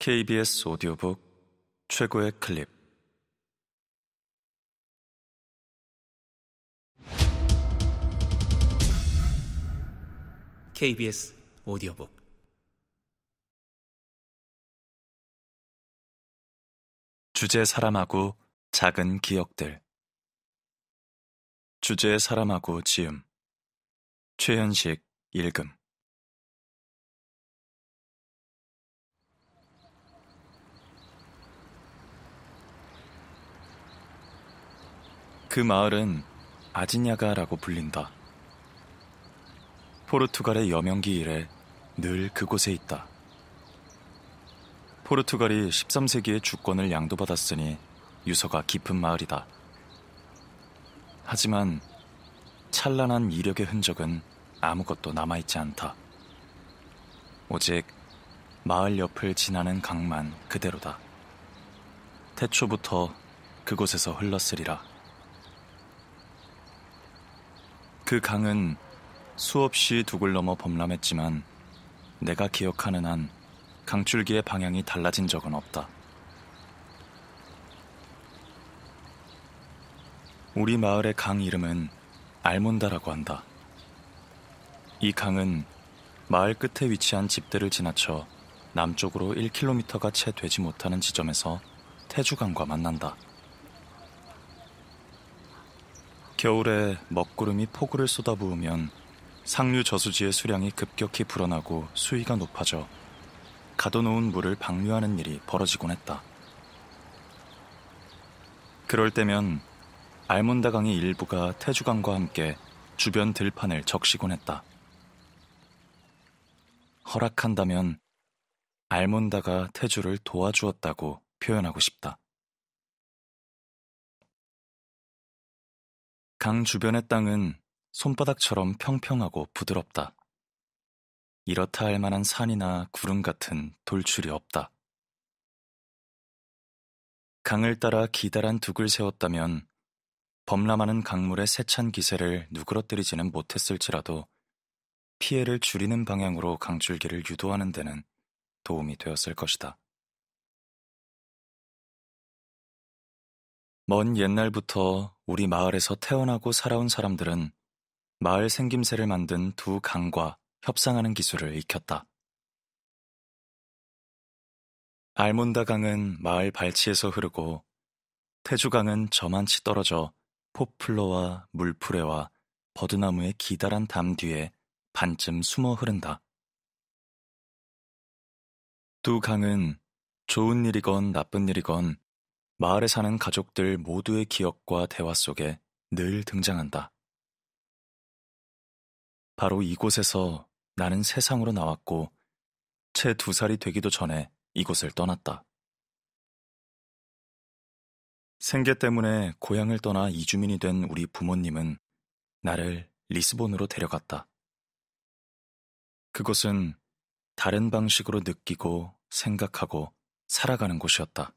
KBS 오디오북 최고의 클립 KBS 오디오북 주제 사람하고 작은 기억들 주제 사람하고 지음 최현식 읽음 그 마을은 아지냐가라고 불린다. 포르투갈의 여명기 이래 늘 그곳에 있다. 포르투갈이 13세기에 주권을 양도받았으니 유서가 깊은 마을이다. 하지만 찬란한 이력의 흔적은 아무것도 남아있지 않다. 오직 마을 옆을 지나는 강만 그대로다. 태초부터 그곳에서 흘렀으리라. 그 강은 수없이 둑을 넘어 범람했지만 내가 기억하는 한 강줄기의 방향이 달라진 적은 없다. 우리 마을의 강 이름은 알몬다라고 한다. 이 강은 마을 끝에 위치한 집들을 지나쳐 남쪽으로 1km가 채 되지 못하는 지점에서 태주강과 만난다. 겨울에 먹구름이 폭우를 쏟아부으면 상류 저수지의 수량이 급격히 불어나고 수위가 높아져 가둬놓은 물을 방류하는 일이 벌어지곤 했다. 그럴 때면 알몬다 강의 일부가 태주강과 함께 주변 들판을 적시곤 했다. 허락한다면 알몬다가 태주를 도와주었다고 표현하고 싶다. 강 주변의 땅은 손바닥처럼 평평하고 부드럽다. 이렇다 할 만한 산이나 구름 같은 돌출이 없다. 강을 따라 기다란 둑을 세웠다면 범람하는 강물의 세찬 기세를 누그러뜨리지는 못했을지라도 피해를 줄이는 방향으로 강줄기를 유도하는 데는 도움이 되었을 것이다. 먼 옛날부터 우리 마을에서 태어나고 살아온 사람들은 마을 생김새를 만든 두 강과 협상하는 기술을 익혔다. 알몬다 강은 마을 발치에서 흐르고 태주강은 저만치 떨어져 포플러와 물풀에와 버드나무의 기다란 담 뒤에 반쯤 숨어 흐른다. 두 강은 좋은 일이건 나쁜 일이건 마을에 사는 가족들 모두의 기억과 대화 속에 늘 등장한다. 바로 이곳에서 나는 세상으로 나왔고 채 두 살이 되기도 전에 이곳을 떠났다. 생계 때문에 고향을 떠나 이주민이 된 우리 부모님은 나를 리스본으로 데려갔다. 그곳은 다른 방식으로 느끼고 생각하고 살아가는 곳이었다.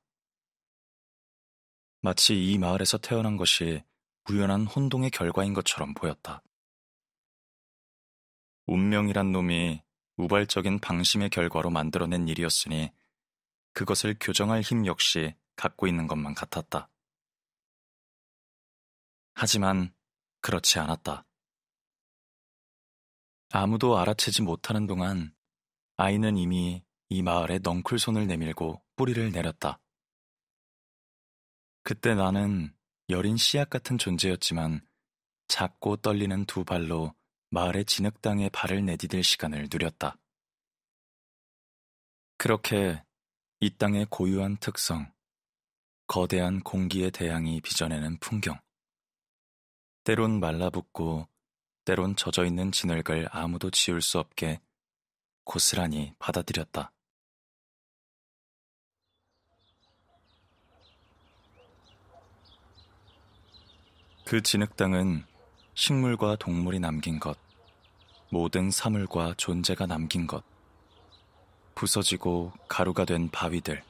마치 이 마을에서 태어난 것이 우연한 혼동의 결과인 것처럼 보였다. 운명이란 놈이 우발적인 방심의 결과로 만들어낸 일이었으니 그것을 교정할 힘 역시 갖고 있는 것만 같았다. 하지만 그렇지 않았다. 아무도 알아채지 못하는 동안 아이는 이미 이 마을에 넝쿨 손을 내밀고 뿌리를 내렸다. 그때 나는 여린 씨앗 같은 존재였지만 작고 떨리는 두 발로 마을의 진흙땅에 발을 내디딜 시간을 누렸다. 그렇게 이 땅의 고유한 특성, 거대한 공기의 대양이 빚어내는 풍경. 때론 말라붙고 때론 젖어있는 진흙을 아무도 지울 수 없게 고스란히 받아들였다. 그 진흙땅은 식물과 동물이 남긴 것, 모든 사물과 존재가 남긴 것, 부서지고 가루가 된 바위들,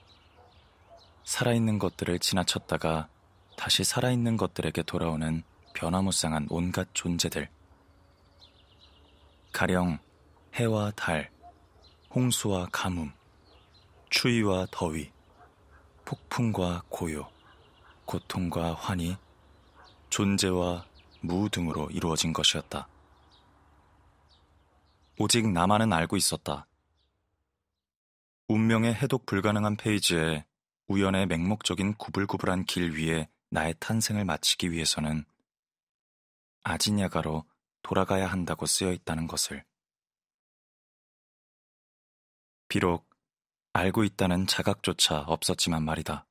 살아있는 것들을 지나쳤다가 다시 살아있는 것들에게 돌아오는 변화무쌍한 온갖 존재들. 가령 해와 달, 홍수와 가뭄, 추위와 더위, 폭풍과 고요, 고통과 환희, 존재와 무 등으로 이루어진 것이었다. 오직 나만은 알고 있었다. 운명의 해독 불가능한 페이지에 우연의 맹목적인 구불구불한 길 위에 나의 탄생을 마치기 위해서는 아지냐가로 돌아가야 한다고 쓰여 있다는 것을. 비록 알고 있다는 자각조차 없었지만 말이다.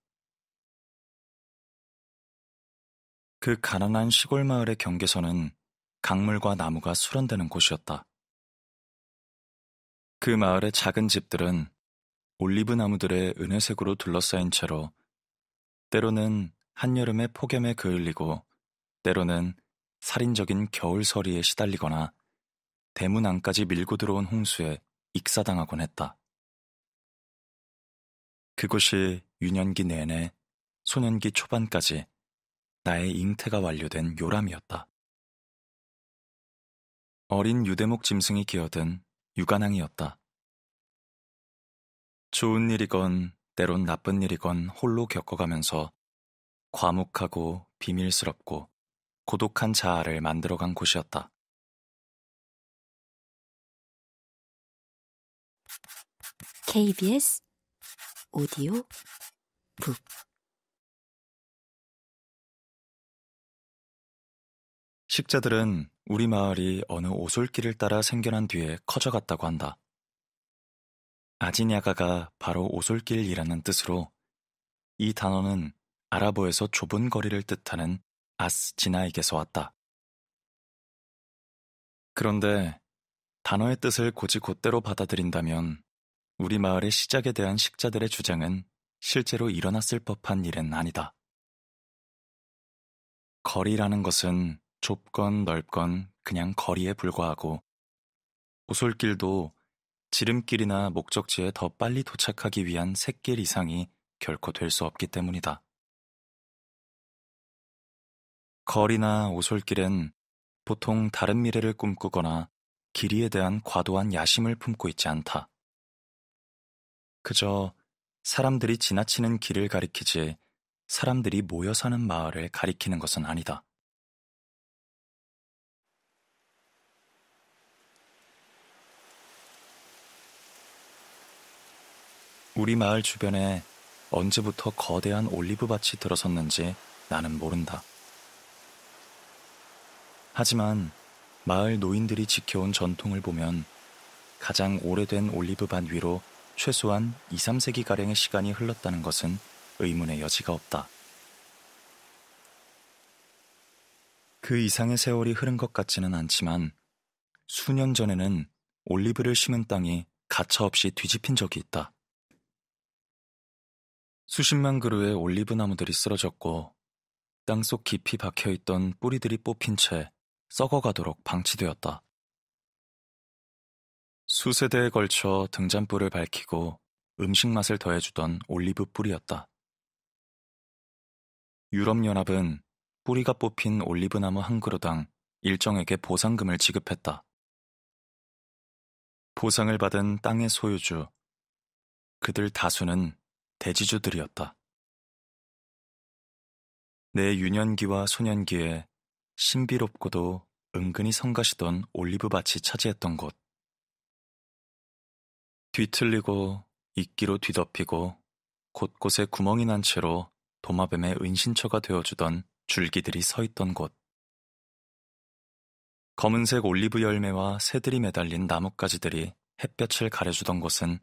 그 가난한 시골 마을의 경계선은 강물과 나무가 수련되는 곳이었다. 그 마을의 작은 집들은 올리브 나무들의 은혜색으로 둘러싸인 채로 때로는 한여름의 폭염에 그을리고 때로는 살인적인 겨울 서리에 시달리거나 대문 안까지 밀고 들어온 홍수에 익사당하곤 했다. 그곳이 유년기 내내 소년기 초반까지 나의 잉태가 완료된 요람이었다. 어린 유대목 짐승이 기어든 유관항이었다. 좋은 일이건 때론 나쁜 일이건 홀로 겪어가면서 과묵하고 비밀스럽고 고독한 자아를 만들어간 곳이었다. KBS 오디오 북 식자들은 우리 마을이 어느 오솔길을 따라 생겨난 뒤에 커져갔다고 한다. 아지냐가가 바로 오솔길이라는 뜻으로 이 단어는 아랍어에서 좁은 거리를 뜻하는 아스지나에게서 왔다. 그런데 단어의 뜻을 고이 곧대로 받아들인다면 우리 마을의 시작에 대한 식자들의 주장은 실제로 일어났을 법한 일은 아니다. 거리라는 것은 좁건 넓건 그냥 거리에 불과하고 오솔길도 지름길이나 목적지에 더 빨리 도착하기 위한 샛길 이상이 결코 될 수 없기 때문이다. 거리나 오솔길엔 보통 다른 미래를 꿈꾸거나 길이에 대한 과도한 야심을 품고 있지 않다. 그저 사람들이 지나치는 길을 가리키지 사람들이 모여 사는 마을을 가리키는 것은 아니다. 우리 마을 주변에 언제부터 거대한 올리브밭이 들어섰는지 나는 모른다. 하지만 마을 노인들이 지켜온 전통을 보면 가장 오래된 올리브밭 위로 최소한 2, 3세기가량의 시간이 흘렀다는 것은 의문의 여지가 없다. 그 이상의 세월이 흐른 것 같지는 않지만 수년 전에는 올리브를 심은 땅이 가차없이 뒤집힌 적이 있다. 수십만 그루의 올리브 나무들이 쓰러졌고 땅속 깊이 박혀있던 뿌리들이 뽑힌 채 썩어가도록 방치되었다. 수세대에 걸쳐 등잔불을 밝히고 음식 맛을 더해주던 올리브 뿌리였다. 유럽연합은 뿌리가 뽑힌 올리브나무 한 그루당 일정에게 보상금을 지급했다. 보상을 받은 땅의 소유주, 그들 다수는 대지주들이었다. 내 유년기와 소년기에 신비롭고도 은근히 성가시던 올리브밭이 차지했던 곳. 뒤틀리고 이끼로 뒤덮이고 곳곳에 구멍이 난 채로 도마뱀의 은신처가 되어주던 줄기들이 서 있던 곳. 검은색 올리브 열매와 새들이 매달린 나뭇가지들이 햇볕을 가려주던 곳은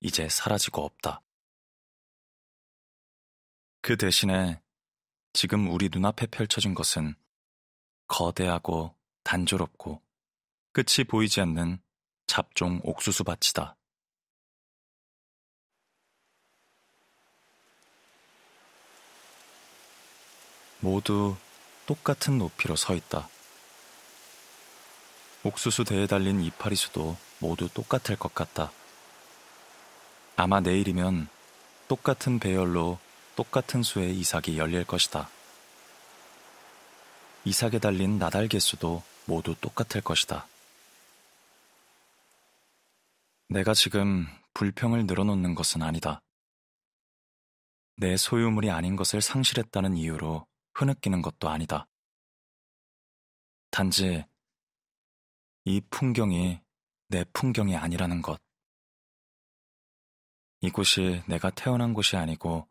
이제 사라지고 없다. 그 대신에 지금 우리 눈앞에 펼쳐진 것은 거대하고 단조롭고 끝이 보이지 않는 잡종 옥수수 밭이다. 모두 똑같은 높이로 서 있다. 옥수수 대에 달린 이파리수도 모두 똑같을 것 같다. 아마 내일이면 똑같은 배열로 똑같은 수의 이삭이 열릴 것이다. 이삭에 달린 나달개 수도 모두 똑같을 것이다. 내가 지금 불평을 늘어놓는 것은 아니다. 내 소유물이 아닌 것을 상실했다는 이유로 흐느끼는 것도 아니다. 단지 이 풍경이 내 풍경이 아니라는 것. 이곳이 내가 태어난 곳이 아니고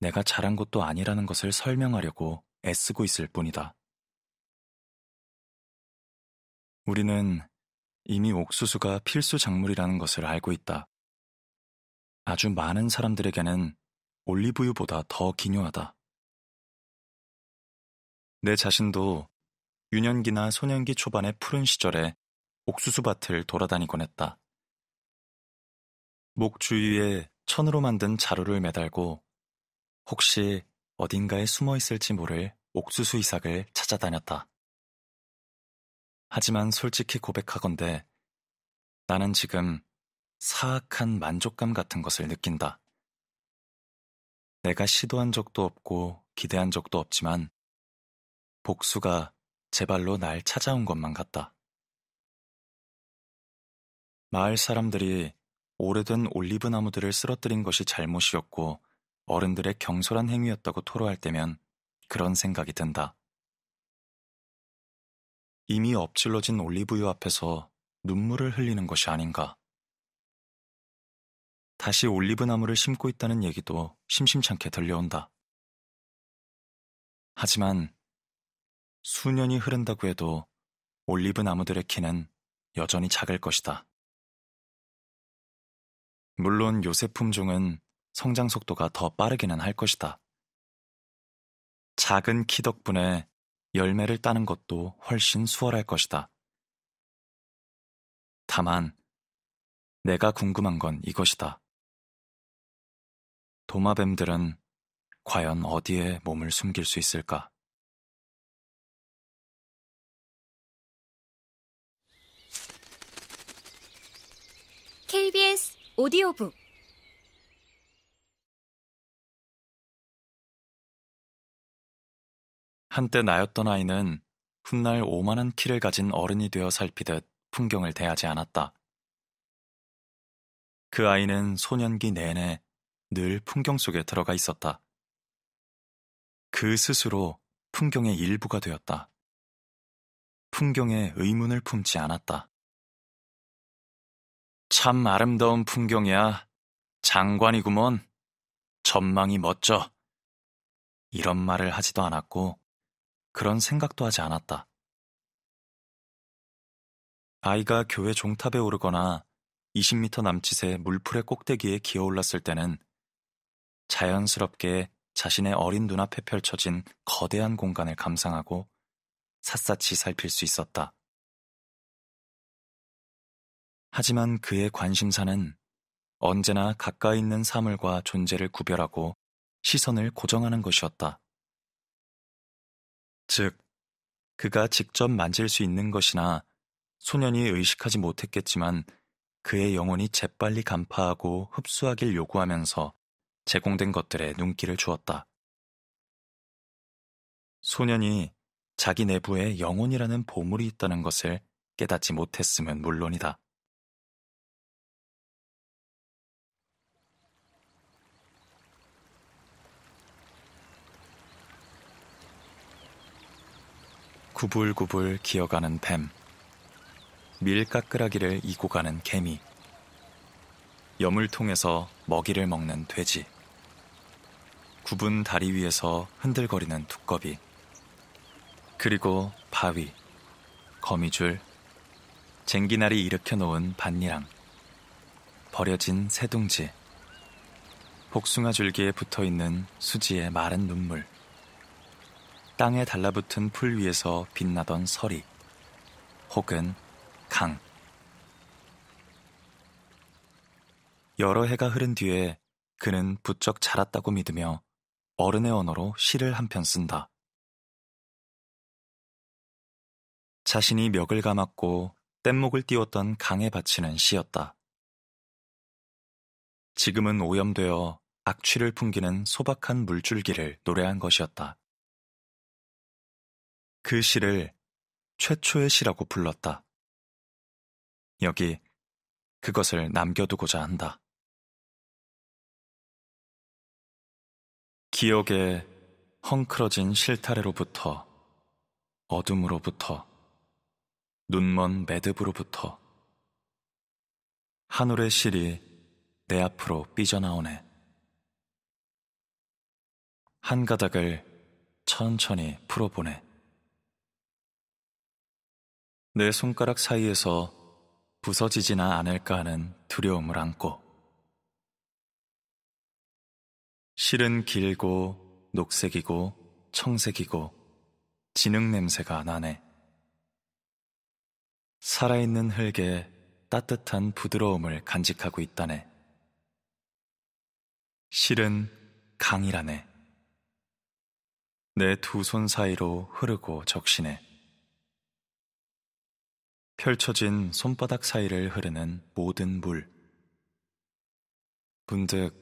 내가 잘한 것도 아니라는 것을 설명하려고 애쓰고 있을 뿐이다. 우리는 이미 옥수수가 필수 작물이라는 것을 알고 있다. 아주 많은 사람들에게는 올리브유보다 더 기묘하다. 내 자신도 유년기나 소년기 초반의 푸른 시절에 옥수수 밭을 돌아다니곤 했다. 목 주위에 천으로 만든 자루를 매달고 혹시 어딘가에 숨어 있을지 모를 옥수수 이삭을 찾아다녔다. 하지만 솔직히 고백하건대 나는 지금 사악한 만족감 같은 것을 느낀다. 내가 시도한 적도 없고 기대한 적도 없지만 복수가 제발로 날 찾아온 것만 같다. 마을 사람들이 오래된 올리브 나무들을 쓰러뜨린 것이 잘못이었고 어른들의 경솔한 행위였다고 토로할 때면 그런 생각이 든다. 이미 엎질러진 올리브유 앞에서 눈물을 흘리는 것이 아닌가. 다시 올리브나무를 심고 있다는 얘기도 심심찮게 들려온다. 하지만 수년이 흐른다고 해도 올리브나무들의 키는 여전히 작을 것이다. 물론 요새 품종은 성장 속도가 더 빠르기는 할 것이다. 작은 키 덕분에 열매를 따는 것도 훨씬 수월할 것이다. 다만, 내가 궁금한 건 이것이다. 도마뱀들은 과연 어디에 몸을 숨길 수 있을까? KBS 오디오북 한때 나였던 아이는 훗날 오만한 키를 가진 어른이 되어 살피듯 풍경을 대하지 않았다. 그 아이는 소년기 내내 늘 풍경 속에 들어가 있었다. 그 스스로 풍경의 일부가 되었다. 풍경에 의문을 품지 않았다. 참 아름다운 풍경이야. 장관이구먼. 전망이 멋져. 이런 말을 하지도 않았고, 그런 생각도 하지 않았다. 아이가 교회 종탑에 오르거나 20m 남짓의 물풀의 꼭대기에 기어올랐을 때는 자연스럽게 자신의 어린 눈앞에 펼쳐진 거대한 공간을 감상하고 샅샅이 살필 수 있었다. 하지만 그의 관심사는 언제나 가까이 있는 사물과 존재를 구별하고 시선을 고정하는 것이었다. 즉, 그가 직접 만질 수 있는 것이나 소년이 의식하지 못했겠지만 그의 영혼이 재빨리 간파하고 흡수하길 요구하면서 제공된 것들에 눈길을 주었다. 소년이 자기 내부에 영혼이라는 보물이 있다는 것을 깨닫지 못했으면 물론이다. 구불구불 기어가는 뱀, 밀까끄라기를 이고 가는 개미, 염을 통해서 먹이를 먹는 돼지, 굽은 다리 위에서 흔들거리는 두꺼비, 그리고 바위, 거미줄, 쟁기날이 일으켜 놓은 밭니랑, 버려진 새둥지, 복숭아 줄기에 붙어 있는 수지의 마른 눈물, 땅에 달라붙은 풀 위에서 빛나던 서리 혹은 강. 여러 해가 흐른 뒤에 그는 부쩍 자랐다고 믿으며 어른의 언어로 시를 한 편 쓴다. 자신이 멱을 감았고 뗏목을 띄웠던 강에 바치는 시였다. 지금은 오염되어 악취를 풍기는 소박한 물줄기를 노래한 것이었다. 그 시를 최초의 시라고 불렀다. 여기 그것을 남겨두고자 한다. 기억에 헝클어진 실타래로부터 어둠으로부터 눈먼 매듭으로부터 하늘의 실이 내 앞으로 삐져나오네. 한 가닥을 천천히 풀어보네. 내 손가락 사이에서 부서지지나 않을까 하는 두려움을 안고 실은 길고 녹색이고 청색이고 진흙 냄새가 나네. 살아있는 흙에 따뜻한 부드러움을 간직하고 있다네. 실은 강이라네. 내 두 손 사이로 흐르고 적시네. 펼쳐진 손바닥 사이를 흐르는 모든 물. 분득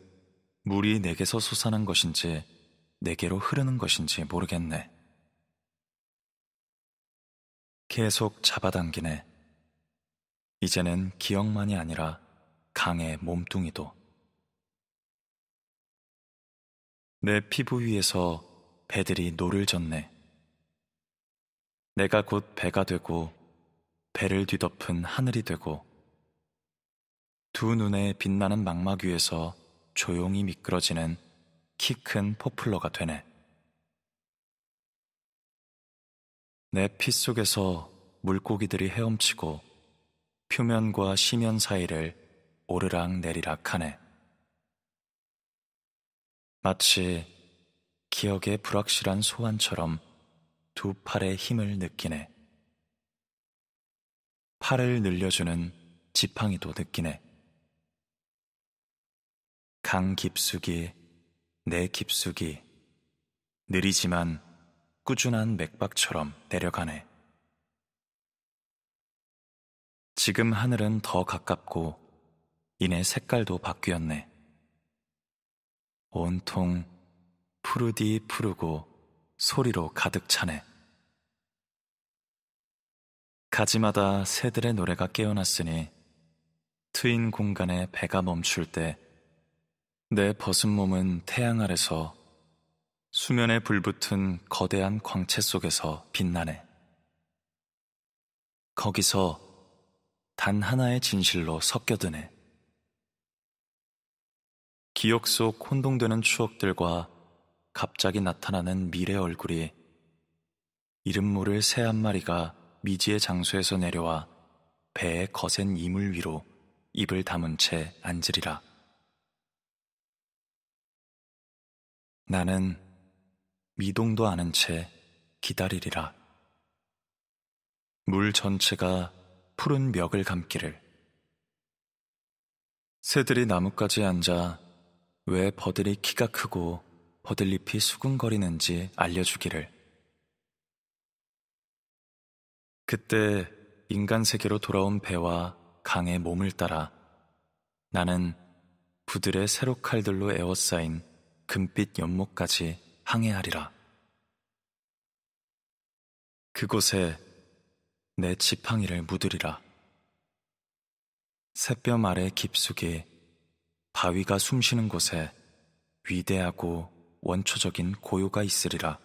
물이 내게서 솟아난 것인지 내게로 흐르는 것인지 모르겠네. 계속 잡아당기네. 이제는 기억만이 아니라 강의 몸뚱이도. 내 피부 위에서 배들이 노를 젓네. 내가 곧 배가 되고 배를 뒤덮은 하늘이 되고 두 눈에 빛나는 망막 위에서 조용히 미끄러지는 키 큰 포플러가 되네. 내 피 속에서 물고기들이 헤엄치고 표면과 심연 사이를 오르락 내리락 하네. 마치 기억의 불확실한 소환처럼 두 팔의 힘을 느끼네. 팔을 늘려주는 지팡이도 느끼네. 강 깊숙이, 내 깊숙이, 느리지만 꾸준한 맥박처럼 내려가네. 지금 하늘은 더 가깝고 이내 색깔도 바뀌었네. 온통 푸르디 푸르고 소리로 가득 차네. 가지마다 새들의 노래가 깨어났으니 트인 공간에 배가 멈출 때 내 벗은 몸은 태양 아래서 수면에 불붙은 거대한 광채 속에서 빛나네. 거기서 단 하나의 진실로 섞여드네. 기억 속 혼동되는 추억들과 갑자기 나타나는 미래 얼굴이 이름 모를 새 한 마리가 미지의 장소에서 내려와 배의 거센 이물 위로 입을 담은 채 앉으리라. 나는 미동도 않은 채 기다리리라. 물 전체가 푸른 멱을 감기를. 새들이 나뭇가지에 앉아 왜 버들이 키가 크고 버들잎이 수근거리는지 알려주기를. 그때 인간 세계로 돌아온 배와 강의 몸을 따라 나는 부들의 세로칼들로 에워싸인 금빛 연못까지 항해하리라. 그곳에 내 지팡이를 묻으리라. 새뼈 아래 깊숙이 바위가 숨쉬는 곳에 위대하고 원초적인 고요가 있으리라.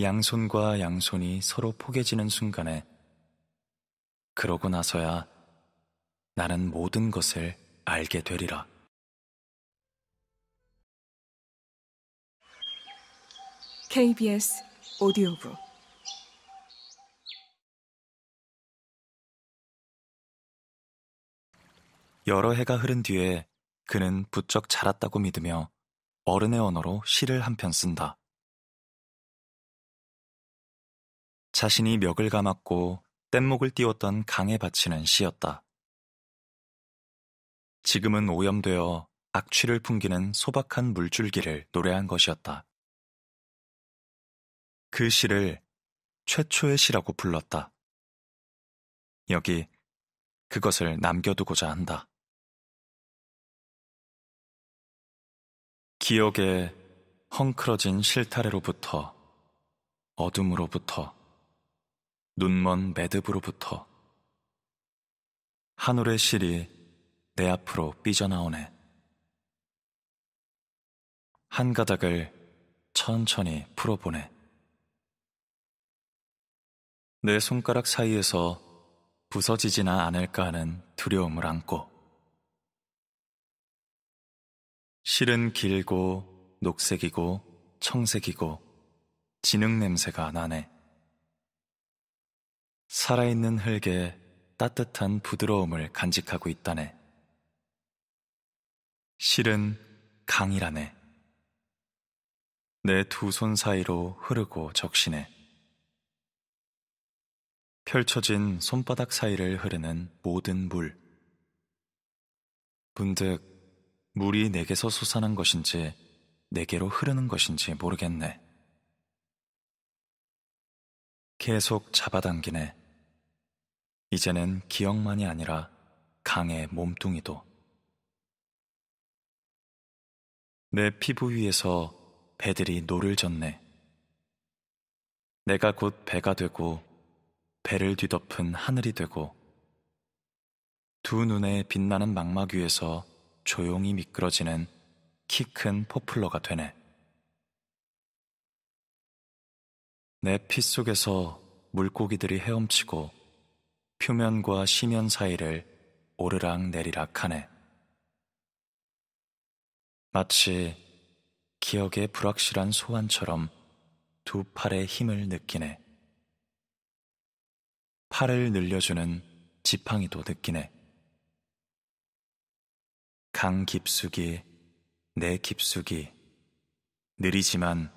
양손과 양손이 서로 포개지는 순간에 그러고 나서야 나는 모든 것을 알게 되리라. KBS 오디오북 여러 해가 흐른 뒤에 그는 부쩍 자랐다고 믿으며 어른의 언어로 시를 한 편 쓴다. 자신이 멱을 감았고 뗏목을 띄웠던 강에 바치는 시였다. 지금은 오염되어 악취를 풍기는 소박한 물줄기를 노래한 것이었다. 그 시를 최초의 시라고 불렀다. 여기 그것을 남겨두고자 한다. 기억에 헝클어진 실타래로부터 어둠으로부터 눈먼 매듭으로부터 하늘의 실이 내 앞으로 삐져나오네. 한 가닥을 천천히 풀어보네. 내 손가락 사이에서 부서지지나 않을까 하는 두려움을 안고 실은 길고 녹색이고 청색이고 진흙 냄새가 나네. 살아있는 흙에 따뜻한 부드러움을 간직하고 있다네. 실은 강이라네. 내 두 손 사이로 흐르고 적시네. 펼쳐진 손바닥 사이를 흐르는 모든 물. 문득 물이 내게서 솟아난 것인지 내게로 흐르는 것인지 모르겠네. 계속 잡아당기네. 이제는 기억만이 아니라 강의 몸뚱이도 내 피부 위에서 배들이 노를 젓네. 내가 곧 배가 되고 배를 뒤덮은 하늘이 되고 두 눈에 빛나는 망막 위에서 조용히 미끄러지는 키 큰 포플러가 되네. 내 피 속에서 물고기들이 헤엄치고 표면과 시면 사이를 오르락 내리락 하네. 마치 기억의 불확실한 소환처럼 두 팔의 힘을 느끼네. 팔을 늘려주는 지팡이도 느끼네. 강 깊숙이, 내 깊숙이, 느리지만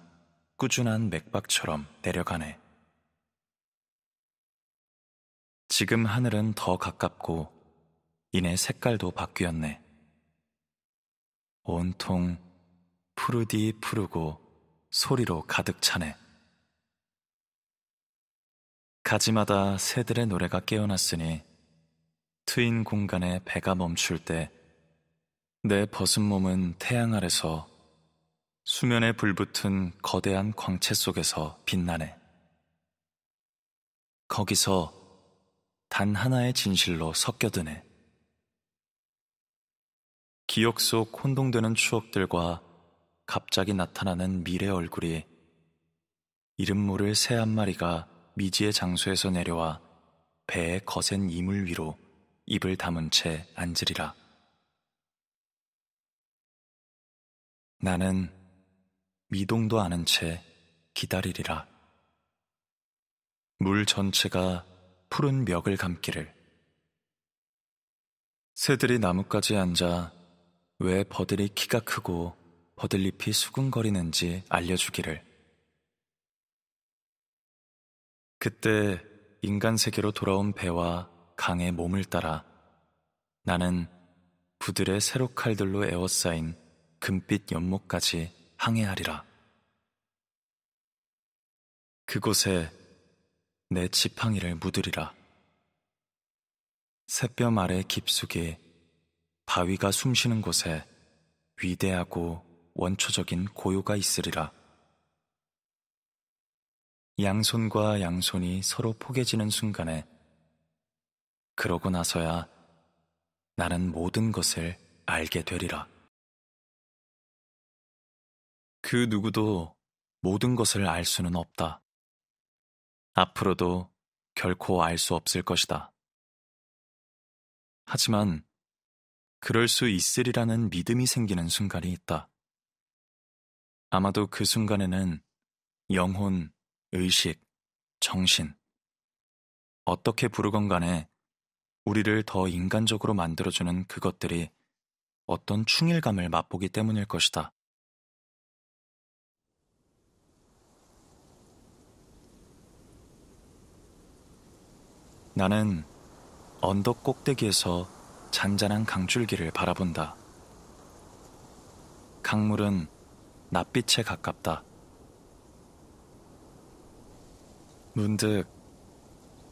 꾸준한 맥박처럼 내려가네. 지금 하늘은 더 가깝고 이내 색깔도 바뀌었네. 온통 푸르디 푸르고 소리로 가득 차네. 가지마다 새들의 노래가 깨어났으니 트인 공간에 배가 멈출 때 내 벗은 몸은 태양 아래서 수면에 불붙은 거대한 광채 속에서 빛나네. 거기서 단 하나의 진실로 섞여드네. 기억 속 혼동되는 추억들과 갑자기 나타나는 미래 얼굴이 이름 모를 새 한 마리가 미지의 장소에서 내려와 배에 거센 이물 위로 입을 담은 채 앉으리라. 나는 미동도 않은 채 기다리리라. 물 전체가 푸른 멱을 감기를. 새들이 나뭇가지에 앉아 왜 버들이 키가 크고 버들잎이 수근거리는지 알려주기를. 그때 인간 세계로 돌아온 배와 강의 몸을 따라 나는 부들의 새로칼들로 에워싸인 금빛 연못까지 항해하리라. 그곳에 내 지팡이를 묻으리라. 새뼈 아래 깊숙이 바위가 숨쉬는 곳에 위대하고 원초적인 고요가 있으리라. 양손과 양손이 서로 포개지는 순간에 그러고 나서야 나는 모든 것을 알게 되리라. 그 누구도 모든 것을 알 수는 없다. 앞으로도 결코 알 수 없을 것이다. 하지만 그럴 수 있으리라는 믿음이 생기는 순간이 있다. 아마도 그 순간에는 영혼, 의식, 정신, 어떻게 부르건 간에 우리를 더 인간적으로 만들어주는 그것들이 어떤 충일감을 맛보기 때문일 것이다. 나는 언덕 꼭대기에서 잔잔한 강줄기를 바라본다. 강물은 낯빛에 가깝다. 문득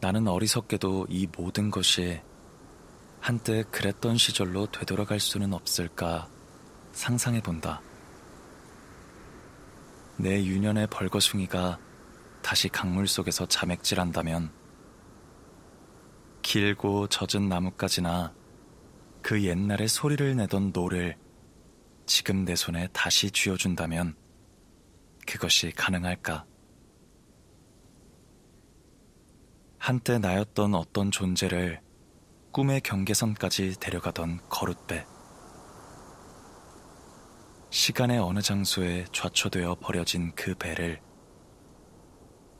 나는 어리석게도 이 모든 것이 한때 그랬던 시절로 되돌아갈 수는 없을까 상상해 본다. 내 유년의 벌거숭이가 다시 강물 속에서 자맥질한다면 길고 젖은 나뭇가지나 그 옛날에 소리를 내던 노를 지금 내 손에 다시 쥐어준다면 그것이 가능할까? 한때 나였던 어떤 존재를 꿈의 경계선까지 데려가던 거룻배. 시간의 어느 장소에 좌초되어 버려진 그 배를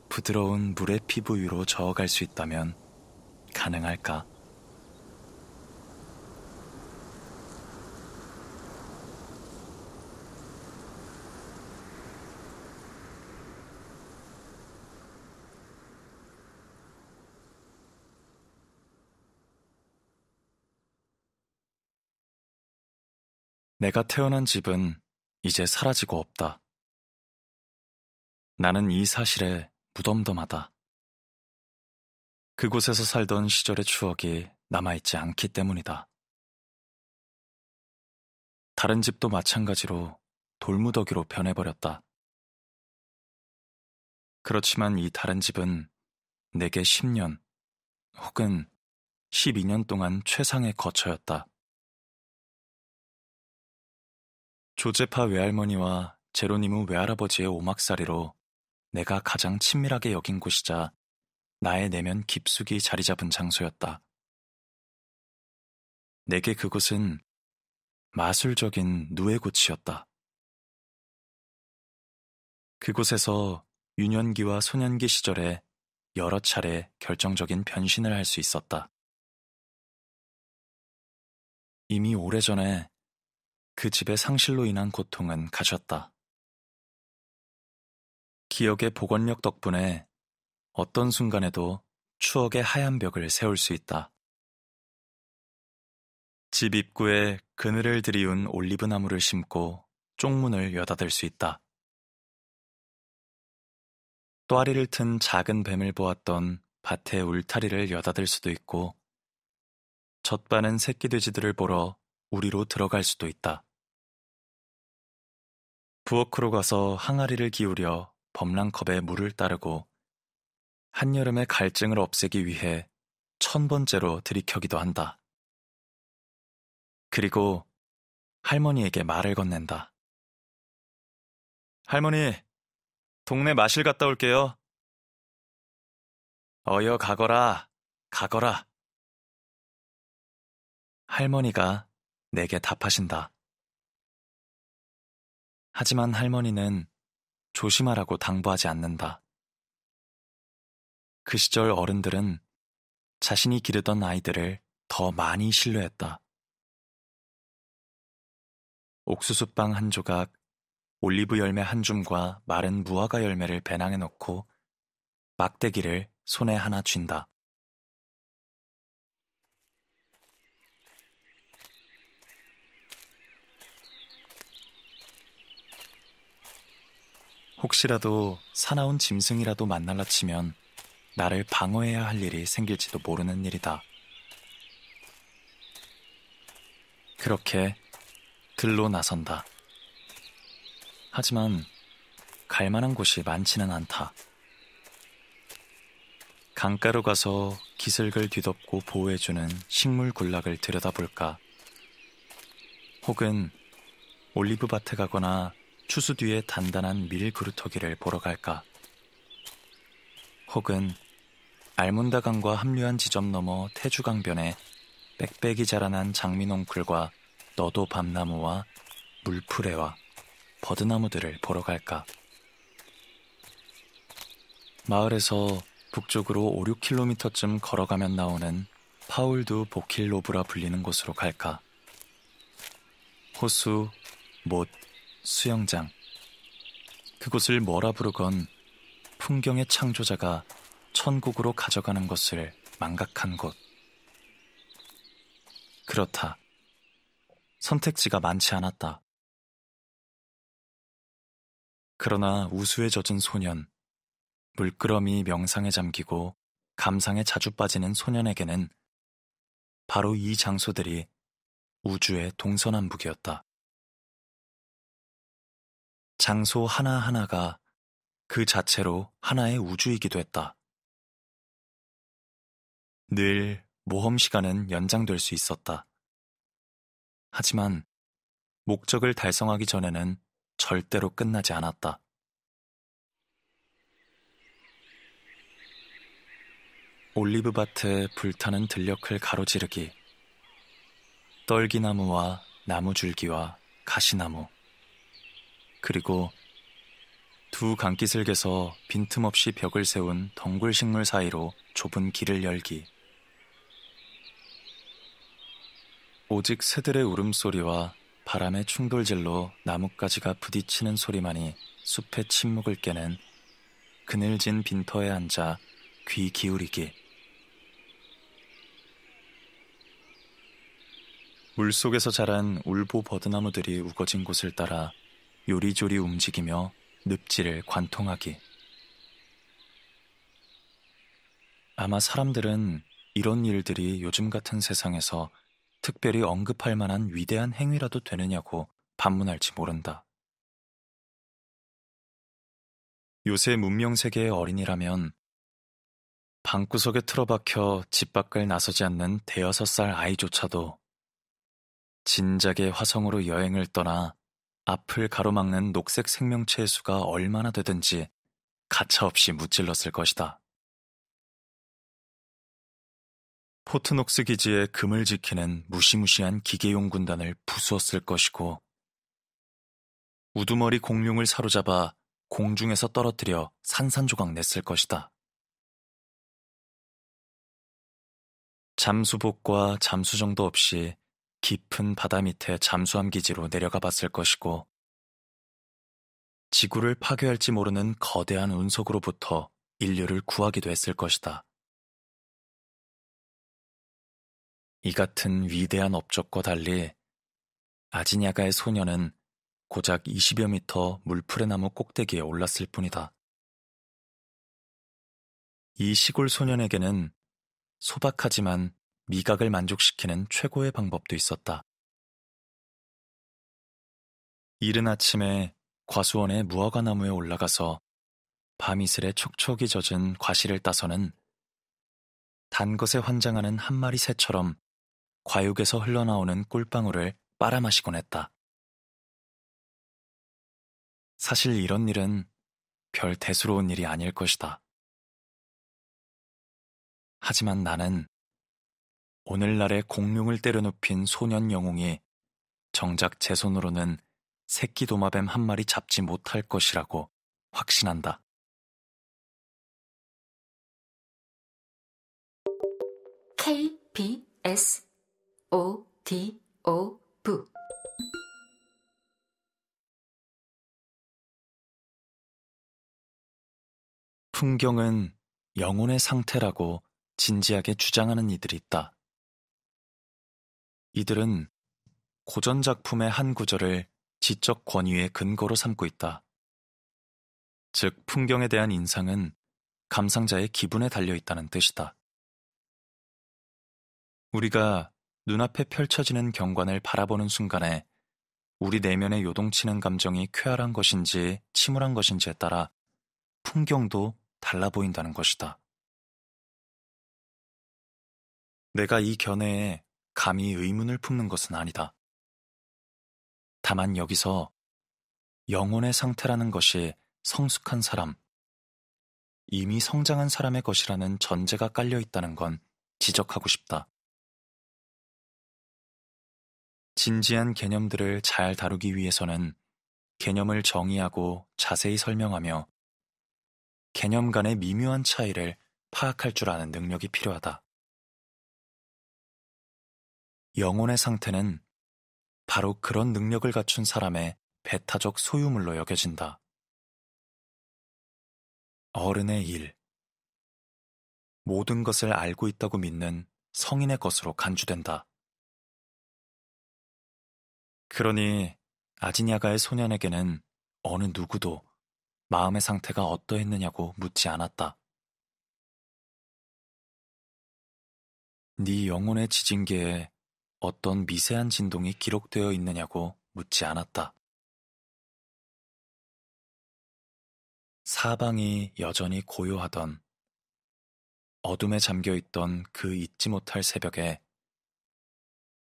부드러운 물의 피부 위로 저어갈 수 있다면 가능할까? 내가 태어난 집은 이제 사라지고 없다. 나는 이 사실에 무덤덤하다. 그곳에서 살던 시절의 추억이 남아있지 않기 때문이다. 다른 집도 마찬가지로 돌무더기로 변해버렸다. 그렇지만 이 다른 집은 내게 10년 혹은 12년 동안 최상의 거처였다. 조제파 외할머니와 제로니무 외할아버지의 오막살이로 내가 가장 친밀하게 여긴 곳이자 나의 내면 깊숙이 자리 잡은 장소였다. 내게 그곳은 마술적인 누에고치였다. 그곳에서 유년기와 소년기 시절에 여러 차례 결정적인 변신을 할 수 있었다. 이미 오래전에 그 집의 상실로 인한 고통은 가셨다. 기억의 복원력 덕분에 어떤 순간에도 추억의 하얀 벽을 세울 수 있다. 집 입구에 그늘을 들이운 올리브 나무를 심고 쪽문을 여닫을 수 있다. 또아리를 튼 작은 뱀을 보았던 밭의 울타리를 여닫을 수도 있고 젖바는 새끼 돼지들을 보러 우리로 들어갈 수도 있다. 부엌으로 가서 항아리를 기울여 범랑컵에 물을 따르고 한여름의 갈증을 없애기 위해 천 번째로 들이켜기도 한다. 그리고 할머니에게 말을 건넨다. 할머니, 동네 마실 갔다 올게요. 어여 가거라, 가거라. 할머니가 내게 답하신다. 하지만 할머니는 조심하라고 당부하지 않는다. 그 시절 어른들은 자신이 기르던 아이들을 더 많이 신뢰했다. 옥수수빵 한 조각, 올리브 열매 한 줌과 마른 무화과 열매를 배낭에 넣고 막대기를 손에 하나 쥔다. 혹시라도 사나운 짐승이라도 만날라 치면 나를 방어해야 할 일이 생길지도 모르는 일이다. 그렇게 들로 나선다. 하지만 갈 만한 곳이 많지는 않다. 강가로 가서 기슭을 뒤덮고 보호해주는 식물 군락을 들여다볼까? 혹은 올리브밭에 가거나 추수 뒤에 단단한 밀 그루터기를 보러 갈까? 혹은 알문다강과 합류한 지점 너머 태주강변에 빽빽이 자라난 장미농쿨과 너도 밤나무와 물풀애와 버드나무들을 보러 갈까. 마을에서 북쪽으로 5, 6km쯤 걸어가면 나오는 파울두 보킬로브라 불리는 곳으로 갈까. 호수, 못, 수영장. 그곳을 뭐라 부르건 풍경의 창조자가 천국으로 가져가는 것을 망각한 곳. 그렇다. 선택지가 많지 않았다. 그러나 우수에 젖은 소년, 물끄러미 명상에 잠기고 감상에 자주 빠지는 소년에게는 바로 이 장소들이 우주의 동서남북이었다. 장소 하나하나가 그 자체로 하나의 우주이기도 했다. 늘 모험 시간은 연장될 수 있었다. 하지만 목적을 달성하기 전에는 절대로 끝나지 않았다. 올리브밭에 불타는 들녘을 가로지르기. 떨기나무와 나무줄기와 가시나무. 그리고 두 강기슬개서 빈틈없이 벽을 세운 덩굴식물 사이로 좁은 길을 열기. 오직 새들의 울음소리와 바람의 충돌질로 나뭇가지가 부딪히는 소리만이 숲의 침묵을 깨는 그늘진 빈터에 앉아 귀 기울이기. 물속에서 자란 울보 버드나무들이 우거진 곳을 따라 요리조리 움직이며 늪지를 관통하기. 아마 사람들은 이런 일들이 요즘 같은 세상에서 특별히 언급할 만한 위대한 행위라도 되느냐고 반문할지 모른다. 요새 문명세계의 어린이라면 방구석에 틀어박혀 집 밖을 나서지 않는 대여섯 살 아이조차도 진작에 화성으로 여행을 떠나 앞을 가로막는 녹색 생명체의 수가 얼마나 되든지 가차없이 무찔렀을 것이다. 포트녹스 기지의 금을 지키는 무시무시한 기계용 군단을 부수었을 것이고 우두머리 공룡을 사로잡아 공중에서 떨어뜨려 산산조각 냈을 것이다. 잠수복과 잠수정도 없이 깊은 바다 밑에 잠수함 기지로 내려가 봤을 것이고 지구를 파괴할지 모르는 거대한 운석으로부터 인류를 구하기도 했을 것이다. 이 같은 위대한 업적과 달리 아지냐가의 소녀는 고작 20여 미터 물풀의 나무 꼭대기에 올랐을 뿐이다. 이 시골 소년에게는 소박하지만 미각을 만족시키는 최고의 방법도 있었다. 이른 아침에 과수원의 무화과 나무에 올라가서 밤이슬에 촉촉이 젖은 과실을 따서는 단 것에 환장하는 한 마리 새처럼 과육에서 흘러나오는 꿀방울을 빨아마시곤 했다. 사실 이런 일은 별 대수로운 일이 아닐 것이다. 하지만 나는 오늘날의 공룡을 때려눕힌 소년 영웅이 정작 제 손으로는 새끼 도마뱀 한 마리 잡지 못할 것이라고 확신한다. KBS O D O V 풍경은 영혼의 상태라고 진지하게 주장하는 이들이 있다. 이들은 고전 작품의 한 구절을 지적 권위의 근거로 삼고 있다. 즉, 풍경에 대한 인상은 감상자의 기분에 달려 있다는 뜻이다. 우리가 눈앞에 펼쳐지는 경관을 바라보는 순간에 우리 내면의 요동치는 감정이 쾌활한 것인지 침울한 것인지에 따라 풍경도 달라 보인다는 것이다. 내가 이 견해에 감히 의문을 품는 것은 아니다. 다만 여기서 영혼의 상태라는 것이 성숙한 사람, 이미 성장한 사람의 것이라는 전제가 깔려 있다는 건 지적하고 싶다. 진지한 개념들을 잘 다루기 위해서는 개념을 정의하고 자세히 설명하며 개념 간의 미묘한 차이를 파악할 줄 아는 능력이 필요하다. 영혼의 상태는 바로 그런 능력을 갖춘 사람의 배타적 소유물로 여겨진다. 어른의 일. 모든 것을 알고 있다고 믿는 성인의 것으로 간주된다. 그러니 아지냐가의 소년에게는 어느 누구도 마음의 상태가 어떠했느냐고 묻지 않았다. 네 영혼의 지진계에 어떤 미세한 진동이 기록되어 있느냐고 묻지 않았다. 사방이 여전히 고요하던 어둠에 잠겨 있던 그 잊지 못할 새벽에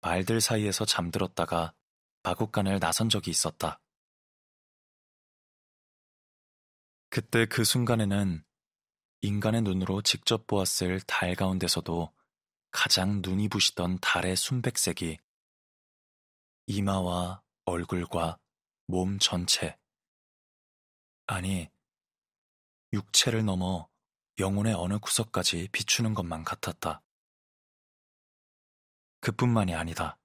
말들 사이에서 잠들었다가 바국간을 나선 적이 있었다. 그때 그 순간에는 인간의 눈으로 직접 보았을 달 가운데서도 가장 눈이 부시던 달의 순백색이 이마와 얼굴과 몸 전체, 아니, 육체를 넘어 영혼의 어느 구석까지 비추는 것만 같았다. 그뿐만이 아니다.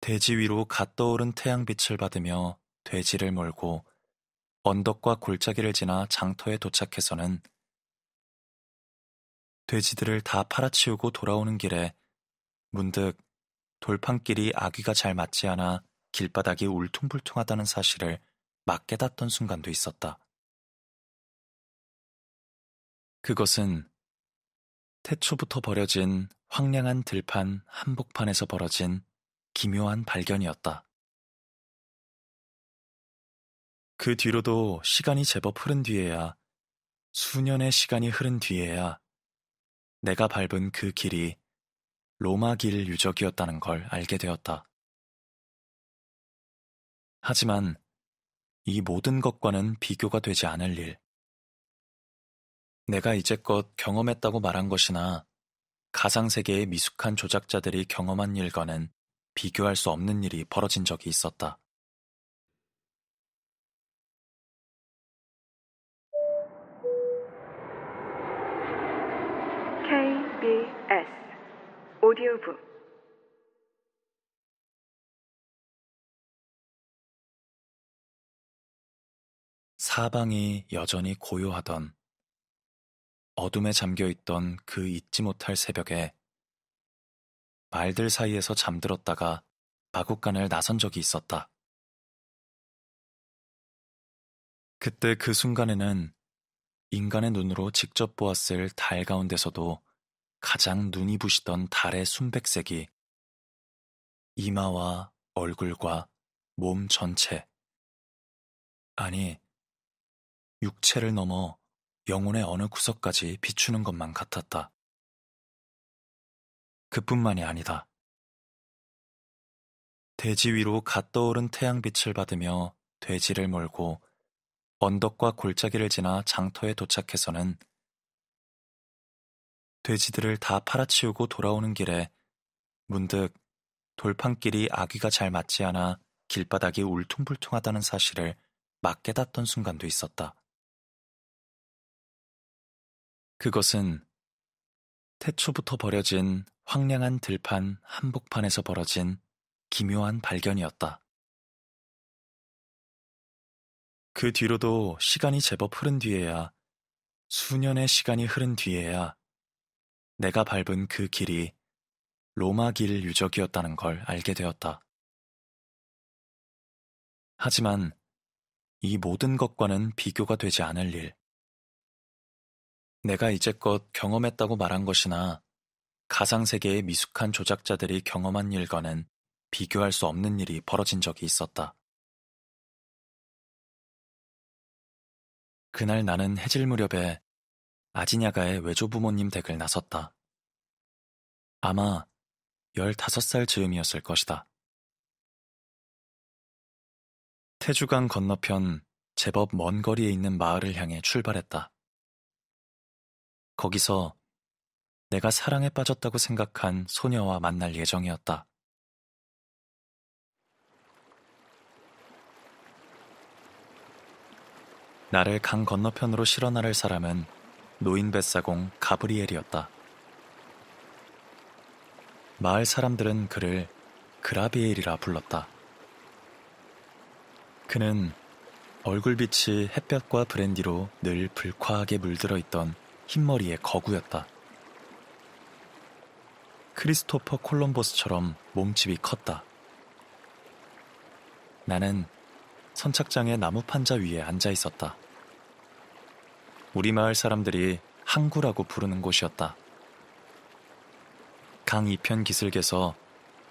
돼지 위로 갓 떠오른 태양빛을 받으며 돼지를 몰고 언덕과 골짜기를 지나 장터에 도착해서는 돼지들을 다 팔아치우고 돌아오는 길에 문득 돌판길이 아귀가 잘 맞지 않아 길바닥이 울퉁불퉁하다는 사실을 막 깨닫던 순간도 있었다. 그것은 태초부터 버려진 황량한 들판 한복판에서 벌어진 기묘한 발견이었다. 그 뒤로도 시간이 제법 흐른 뒤에야, 수년의 시간이 흐른 뒤에야, 내가 밟은 그 길이 로마 길 유적이었다는 걸 알게 되었다. 하지만 이 모든 것과는 비교가 되지 않을 일. 내가 이제껏 경험했다고 말한 것이나 가상세계의 미숙한 조작자들이 경험한 일과는 비교할 수 없는 일이 벌어진 적이 있었다. KBS 오디오북 사방이 여전히 고요하던 어둠에 잠겨 있던 그 잊지 못할 새벽에 말들 사이에서 잠들었다가 마국간을 나선 적이 있었다. 그때 그 순간에는 인간의 눈으로 직접 보았을 달 가운데서도 가장 눈이 부시던 달의 순백색이 이마와 얼굴과 몸 전체, 아니, 육체를 넘어 영혼의 어느 구석까지 비추는 것만 같았다. 그뿐만이 아니다. 돼지 위로 갓 떠오른 태양빛을 받으며 돼지를 몰고 언덕과 골짜기를 지나 장터에 도착해서는 돼지들을 다 팔아치우고 돌아오는 길에 문득 돌판길이 아귀가 잘 맞지 않아 길바닥이 울퉁불퉁하다는 사실을 막 깨닫던 순간도 있었다. 그것은 태초부터 버려진 황량한 들판 한복판에서 벌어진 기묘한 발견이었다. 그 뒤로도 시간이 제법 흐른 뒤에야 수년의 시간이 흐른 뒤에야 내가 밟은 그 길이 로마 길 유적이었다는 걸 알게 되었다. 하지만 이 모든 것과는 비교가 되지 않을 일. 내가 이제껏 경험했다고 말한 것이나 가상세계의 미숙한 조작자들이 경험한 일과는 비교할 수 없는 일이 벌어진 적이 있었다. 그날 나는 해질 무렵에 아지냐가의 외조부모님 댁을 나섰다. 아마 15살 즈음이었을 것이다. 태주강 건너편 제법 먼 거리에 있는 마을을 향해 출발했다. 거기서 내가 사랑에 빠졌다고 생각한 소녀와 만날 예정이었다. 나를 강 건너편으로 실어 나를 사람은 노인 뱃사공 가브리엘이었다. 마을 사람들은 그를 그라비엘이라 불렀다. 그는 얼굴빛이 햇볕과 브랜디로 늘 불쾌하게 물들어 있던 흰머리의 거구였다. 크리스토퍼 콜럼버스처럼 몸집이 컸다. 나는 선착장의 나무 판자 위에 앉아 있었다. 우리 마을 사람들이 항구라고 부르는 곳이었다. 강 이편 기슭에서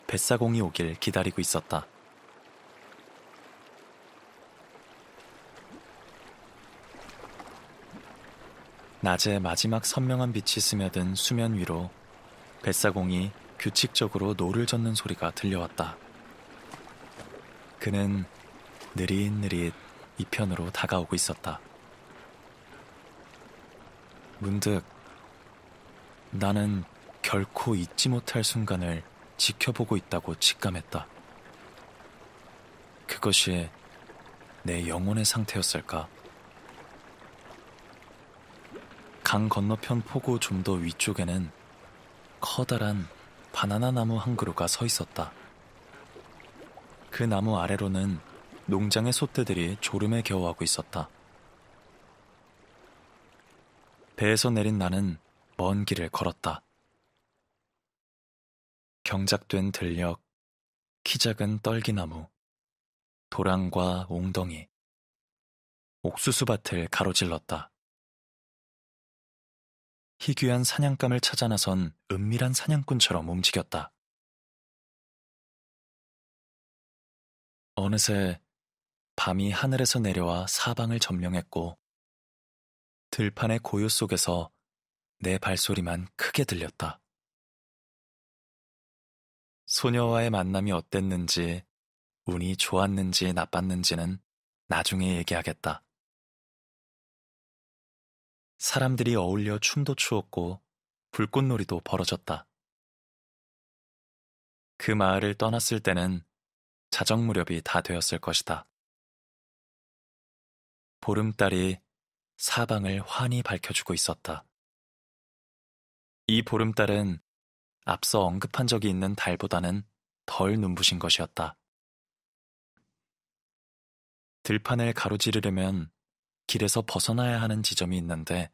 뱃사공이 오길 기다리고 있었다. 낮에 마지막 선명한 빛이 스며든 수면 위로 뱃사공이 규칙적으로 노를 젓는 소리가 들려왔다. 그는 느릿느릿 이편으로 다가오고 있었다. 문득 나는 결코 잊지 못할 순간을 지켜보고 있다고 직감했다. 그것이 내 영혼의 상태였을까? 강 건너편 포구 좀 더 위쪽에는 커다란 바나나 나무 한 그루가 서 있었다. 그 나무 아래로는 농장의 소떼들이 졸음에 겨워하고 있었다. 배에서 내린 나는 먼 길을 걸었다. 경작된 들녘, 키 작은 떨기나무, 도랑과 옹덩이, 옥수수밭을 가로질렀다. 희귀한 사냥감을 찾아 나선 은밀한 사냥꾼처럼 움직였다. 어느새 밤이 하늘에서 내려와 사방을 점령했고 들판의 고요 속에서 내 발소리만 크게 들렸다. 소녀와의 만남이 어땠는지, 운이 좋았는지 나빴는지는 나중에 얘기하겠다. 사람들이 어울려 춤도 추었고 불꽃놀이도 벌어졌다. 그 마을을 떠났을 때는 자정 무렵이 다 되었을 것이다. 보름달이 사방을 환히 밝혀주고 있었다. 이 보름달은 앞서 언급한 적이 있는 달보다는 덜 눈부신 것이었다. 들판을 가로지르려면 길에서 벗어나야 하는 지점이 있는데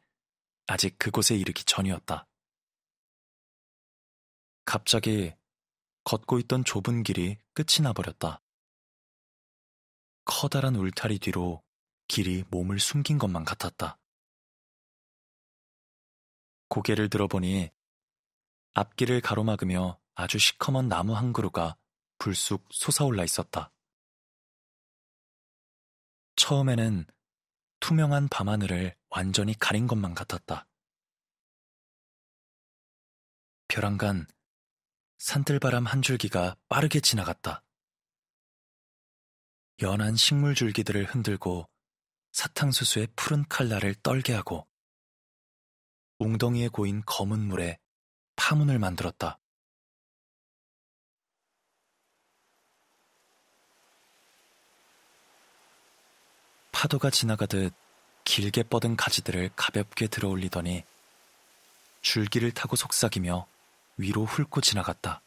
아직 그곳에 이르기 전이었다. 갑자기 걷고 있던 좁은 길이 끝이 나버렸다. 커다란 울타리 뒤로 길이 몸을 숨긴 것만 같았다. 고개를 들어보니 앞길을 가로막으며 아주 시커먼 나무 한 그루가 불쑥 솟아올라 있었다. 처음에는 투명한 밤하늘을 완전히 가린 것만 같았다. 벼랑간 산들바람 한 줄기가 빠르게 지나갔다. 연한 식물 줄기들을 흔들고 사탕수수의 푸른 칼날을 떨게 하고 웅덩이에 고인 검은 물에 파문을 만들었다. 파도가 지나가듯 길게 뻗은 가지들을 가볍게 들어 올리더니 줄기를 타고 속삭이며 위로 훑고 지나갔다.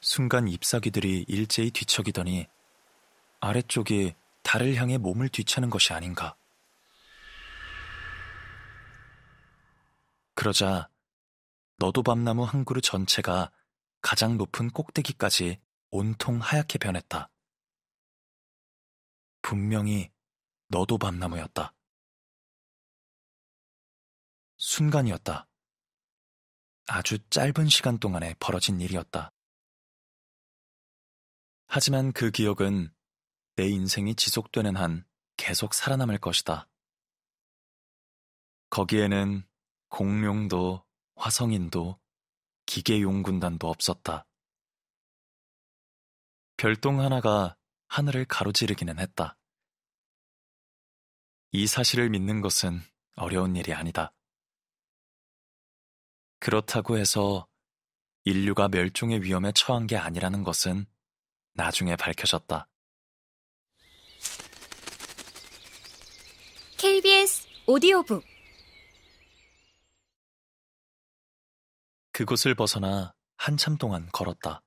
순간 잎사귀들이 일제히 뒤척이더니 아래쪽이 달을 향해 몸을 뒤차는 것이 아닌가. 그러자 너도밤나무 한 그루 전체가 가장 높은 꼭대기까지 온통 하얗게 변했다. 분명히 너도 밤나무였다. 순간이었다. 아주 짧은 시간 동안에 벌어진 일이었다. 하지만 그 기억은 내 인생이 지속되는 한 계속 살아남을 것이다. 거기에는 공룡도 화성인도 기계용 군단도 없었다. 별똥 하나가 하늘을 가로지르기는 했다. 이 사실을 믿는 것은 어려운 일이 아니다. 그렇다고 해서 인류가 멸종의 위험에 처한 게 아니라는 것은 나중에 밝혀졌다. KBS 오디오북 그곳을 벗어나 한참 동안 걸었다.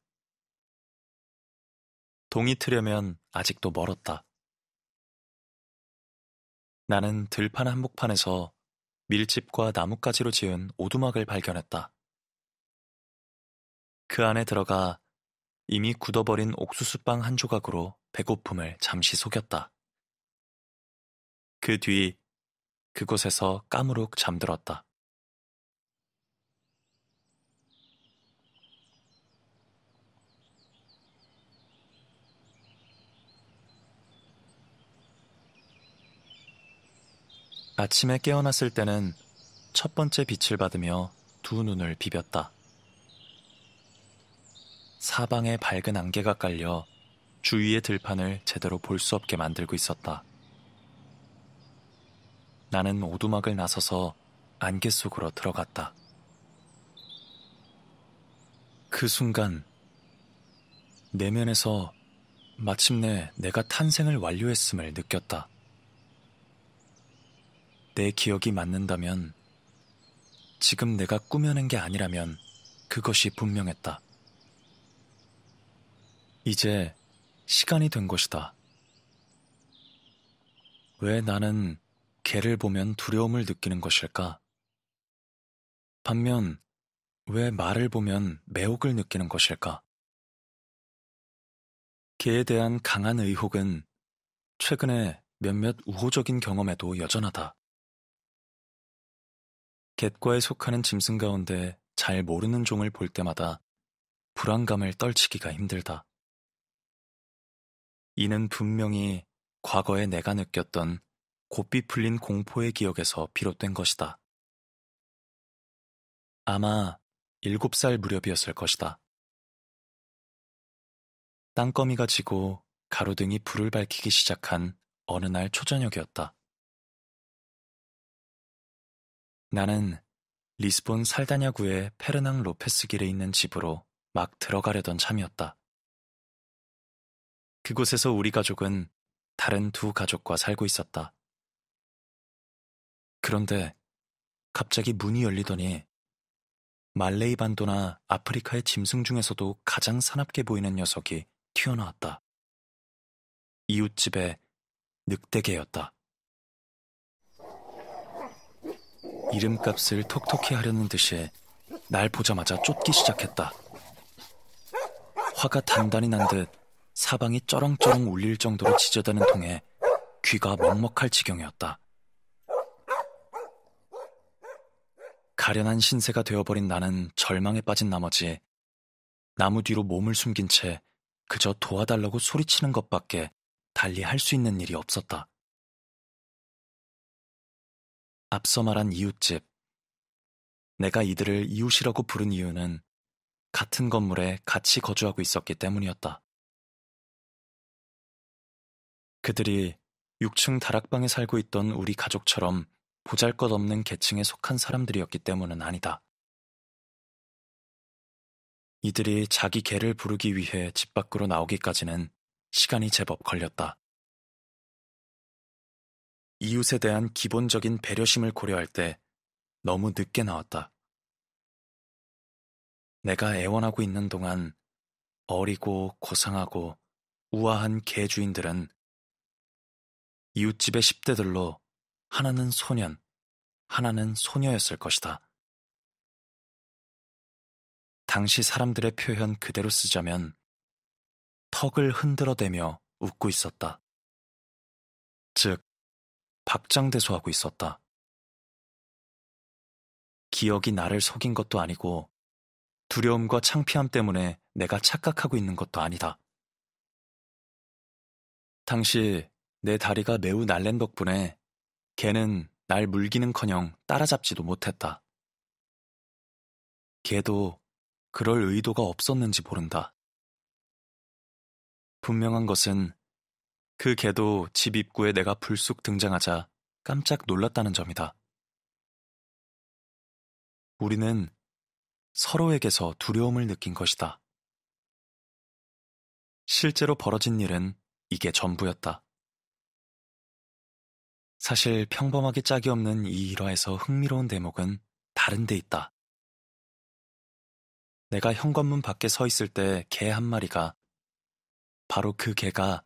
동이 트려면 아직도 멀었다. 나는 들판 한복판에서 밀집과 나뭇가지로 지은 오두막을 발견했다. 그 안에 들어가 이미 굳어버린 옥수수빵 한 조각으로 배고픔을 잠시 속였다. 그 뒤 그곳에서 까무룩 잠들었다. 아침에 깨어났을 때는 첫 번째 빛을 받으며 두 눈을 비볐다. 사방에 밝은 안개가 깔려 주위의 들판을 제대로 볼 수 없게 만들고 있었다. 나는 오두막을 나서서 안개 속으로 들어갔다. 그 순간, 내면에서 마침내 내가 탄생을 완료했음을 느꼈다. 내 기억이 맞는다면 지금 내가 꾸며낸 게 아니라면 그것이 분명했다. 이제 시간이 된 것이다. 왜 나는 개를 보면 두려움을 느끼는 것일까? 반면 왜 말을 보면 매혹을 느끼는 것일까? 개에 대한 강한 의혹은 최근에 몇몇 우호적인 경험에도 여전하다. 갯과에 속하는 짐승 가운데 잘 모르는 종을 볼 때마다 불안감을 떨치기가 힘들다. 이는 분명히 과거에 내가 느꼈던 곱비 풀린 공포의 기억에서 비롯된 것이다. 아마 일곱 살 무렵이었을 것이다. 땅거미가 지고 가로등이 불을 밝히기 시작한 어느 날 초저녁이었다. 나는 리스본 살다냐구의 페르낭 로페스 길에 있는 집으로 막 들어가려던 참이었다. 그곳에서 우리 가족은 다른 두 가족과 살고 있었다. 그런데 갑자기 문이 열리더니 말레이 반도나 아프리카의 짐승 중에서도 가장 사납게 보이는 녀석이 튀어나왔다. 이웃집의 늑대개였다. 이름값을 톡톡히 하려는 듯이 날 보자마자 쫓기 시작했다. 화가 단단히 난 듯 사방이 쩌렁쩌렁 울릴 정도로 지저다는 통에 귀가 먹먹할 지경이었다. 가련한 신세가 되어버린 나는 절망에 빠진 나머지 나무 뒤로 몸을 숨긴 채 그저 도와달라고 소리치는 것밖에 달리 할 수 있는 일이 없었다. 앞서 말한 이웃집. 내가 이들을 이웃이라고 부른 이유는 같은 건물에 같이 거주하고 있었기 때문이었다. 그들이 6층 다락방에 살고 있던 우리 가족처럼 보잘 것 없는 계층에 속한 사람들이었기 때문은 아니다. 이들이 자기 개를 부르기 위해 집 밖으로 나오기까지는 시간이 제법 걸렸다. 이웃에 대한 기본적인 배려심을 고려할 때 너무 늦게 나왔다. 내가 애원하고 있는 동안 어리고 고상하고 우아한 개 주인들은 이웃집의 10대들로 하나는 소년, 하나는 소녀였을 것이다. 당시 사람들의 표현 그대로 쓰자면 턱을 흔들어대며 웃고 있었다. 즉, 박장대소하고 있었다. 기억이 나를 속인 것도 아니고 두려움과 창피함 때문에 내가 착각하고 있는 것도 아니다. 당시 내 다리가 매우 날랜 덕분에 개는 날 물기는커녕 따라잡지도 못했다. 개도 그럴 의도가 없었는지 모른다. 분명한 것은 그 개도 집 입구에 내가 불쑥 등장하자 깜짝 놀랐다는 점이다. 우리는 서로에게서 두려움을 느낀 것이다. 실제로 벌어진 일은 이게 전부였다. 사실 평범하게 짝이 없는 이 일화에서 흥미로운 대목은 다른 데 있다. 내가 현관문 밖에 서 있을 때 개 한 마리가 바로 그 개가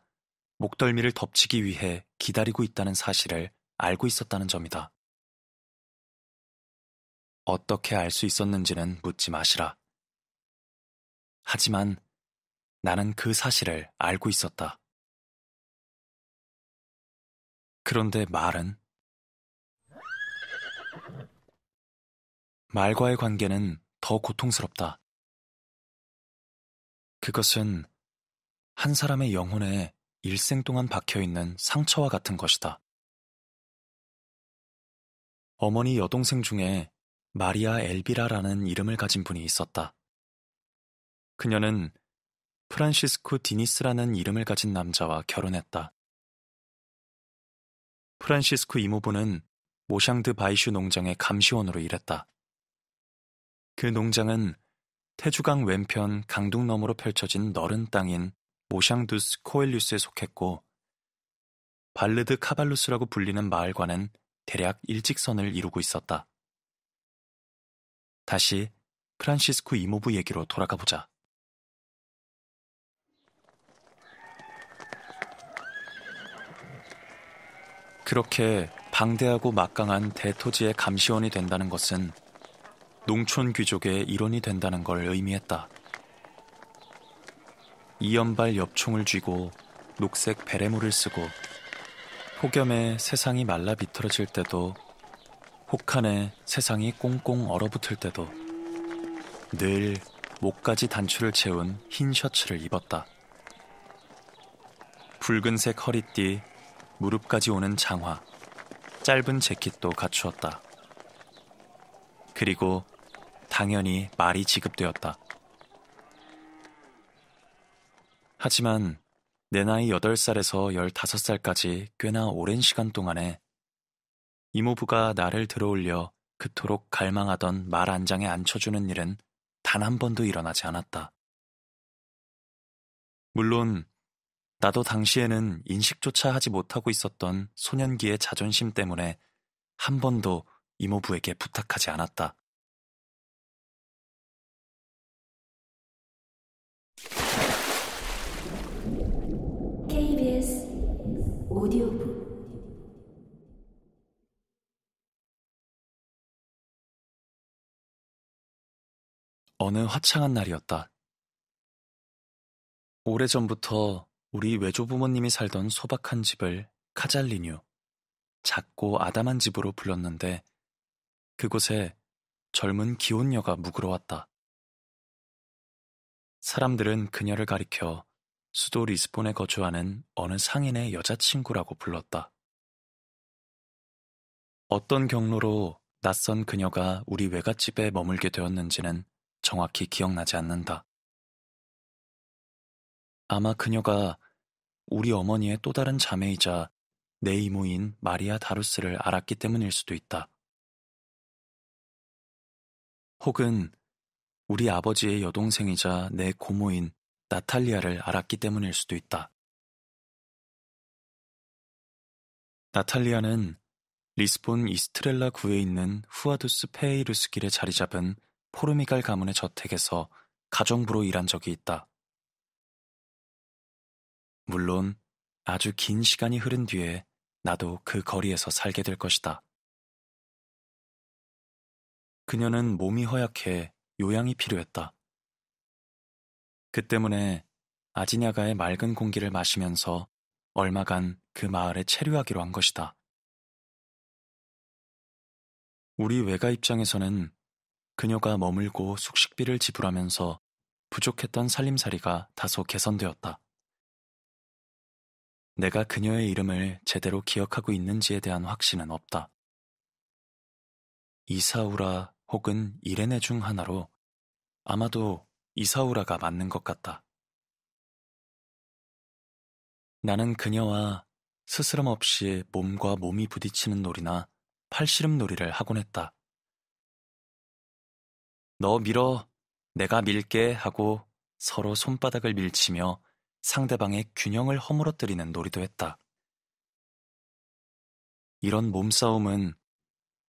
목덜미를 덮치기 위해 기다리고 있다는 사실을 알고 있었다는 점이다. 어떻게 알 수 있었는지는 묻지 마시라. 하지만 나는 그 사실을 알고 있었다. 그런데 말은? 말과의 관계는 더 고통스럽다. 그것은 한 사람의 영혼에 일생 동안 박혀있는 상처와 같은 것이다. 어머니 여동생 중에 마리아 엘비라라는 이름을 가진 분이 있었다. 그녀는 프란시스코 디니스라는 이름을 가진 남자와 결혼했다. 프란시스코 이모부는 모샹드 바이슈 농장의 감시원으로 일했다. 그 농장은 태주강 왼편 강둑 너머로 펼쳐진 너른 땅인 오샹두스 코엘류스에 속했고 발르드 카발루스라고 불리는 마을과는 대략 일직선을 이루고 있었다. 다시 프란시스코 이모부 얘기로 돌아가 보자. 그렇게 방대하고 막강한 대토지의 감시원이 된다는 것은 농촌 귀족의 일원이 된다는 걸 의미했다. 이연발 엽총을 쥐고 녹색 베레모를 쓰고 폭염에 세상이 말라 비틀어질 때도 혹한에 세상이 꽁꽁 얼어붙을 때도 늘 목까지 단추를 채운 흰 셔츠를 입었다. 붉은색 허리띠, 무릎까지 오는 장화, 짧은 재킷도 갖추었다. 그리고 당연히 말이 지급되었다. 하지만 내 나이 8살에서 15살까지 꽤나 오랜 시간 동안에 이모부가 나를 들어올려 그토록 갈망하던 말 안장에 앉혀주는 일은 단 한 번도 일어나지 않았다. 물론 나도 당시에는 인식조차 하지 못하고 있었던 소년기의 자존심 때문에 한 번도 이모부에게 부탁하지 않았다. 오디오북 어느 화창한 날이었다. 오래전부터 우리 외조부모님이 살던 소박한 집을 카잘리뉴, 작고 아담한 집으로 불렀는데 그곳에 젊은 기혼녀가 묵으러 왔다. 사람들은 그녀를 가리켜 수도 리스본에 거주하는 어느 상인의 여자친구라고 불렀다. 어떤 경로로 낯선 그녀가 우리 외갓집에 머물게 되었는지는 정확히 기억나지 않는다. 아마 그녀가 우리 어머니의 또 다른 자매이자 내 이모인 마리아 다루스를 알았기 때문일 수도 있다. 혹은 우리 아버지의 여동생이자 내 고모인 나탈리아를 알았기 때문일 수도 있다. 나탈리아는 리스본 이스트렐라 구에 있는 후아두스 페이루스 길에 자리 잡은 포르미갈 가문의 저택에서 가정부로 일한 적이 있다. 물론 아주 긴 시간이 흐른 뒤에 나도 그 거리에서 살게 될 것이다. 그녀는 몸이 허약해 요양이 필요했다. 그 때문에 아지냐가의 맑은 공기를 마시면서 얼마간 그 마을에 체류하기로 한 것이다. 우리 외가 입장에서는 그녀가 머물고 숙식비를 지불하면서 부족했던 살림살이가 다소 개선되었다. 내가 그녀의 이름을 제대로 기억하고 있는지에 대한 확신은 없다. 이사우라 혹은 이레네 중 하나로 아마도 이사우라가 맞는 것 같다. 나는 그녀와 스스럼 없이 몸과 몸이 부딪히는 놀이나 팔씨름 놀이를 하곤 했다. 너 밀어, 내가 밀게 하고 서로 손바닥을 밀치며 상대방의 균형을 허물어뜨리는 놀이도 했다. 이런 몸싸움은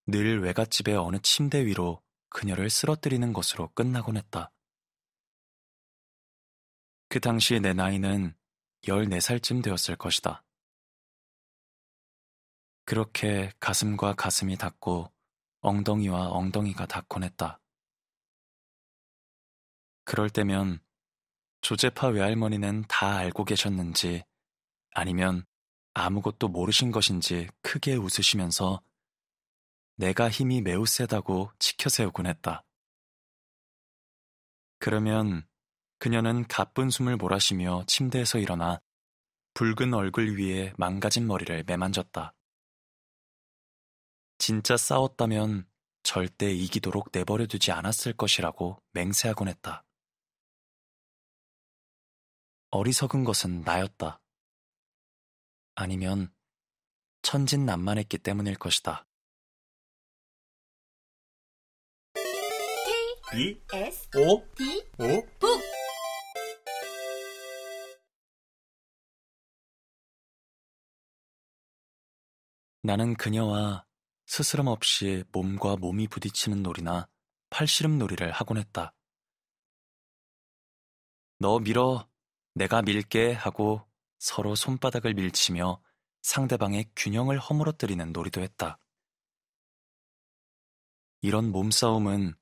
늘 외갓집의 어느 침대 위로 그녀를 쓰러뜨리는 것으로 끝나곤 했다. 그 당시 내 나이는 14살쯤 되었을 것이다. 그렇게 가슴과 가슴이 닿고 엉덩이와 엉덩이가 닿곤 했다. 그럴 때면 조제파 외할머니는 다 알고 계셨는지 아니면 아무것도 모르신 것인지 크게 웃으시면서 내가 힘이 매우 세다고 치켜세우곤 했다. 그러면 그녀는 가쁜 숨을 몰아쉬며 침대에서 일어나 붉은 얼굴 위에 망가진 머리를 매만졌다. 진짜 싸웠다면 절대 이기도록 내버려 두지 않았을 것이라고 맹세하곤 했다. 어리석은 것은 나였다. 아니면 천진난만했기 때문일 것이다. B e S O D O 북 나는 그녀와 스스럼 없이 몸과 몸이 부딪히는 놀이나 팔씨름 놀이를 하곤 했다. 너 밀어, 내가 밀게 하고 서로 손바닥을 밀치며 상대방의 균형을 허물어뜨리는 놀이도 했다. 이런 몸싸움은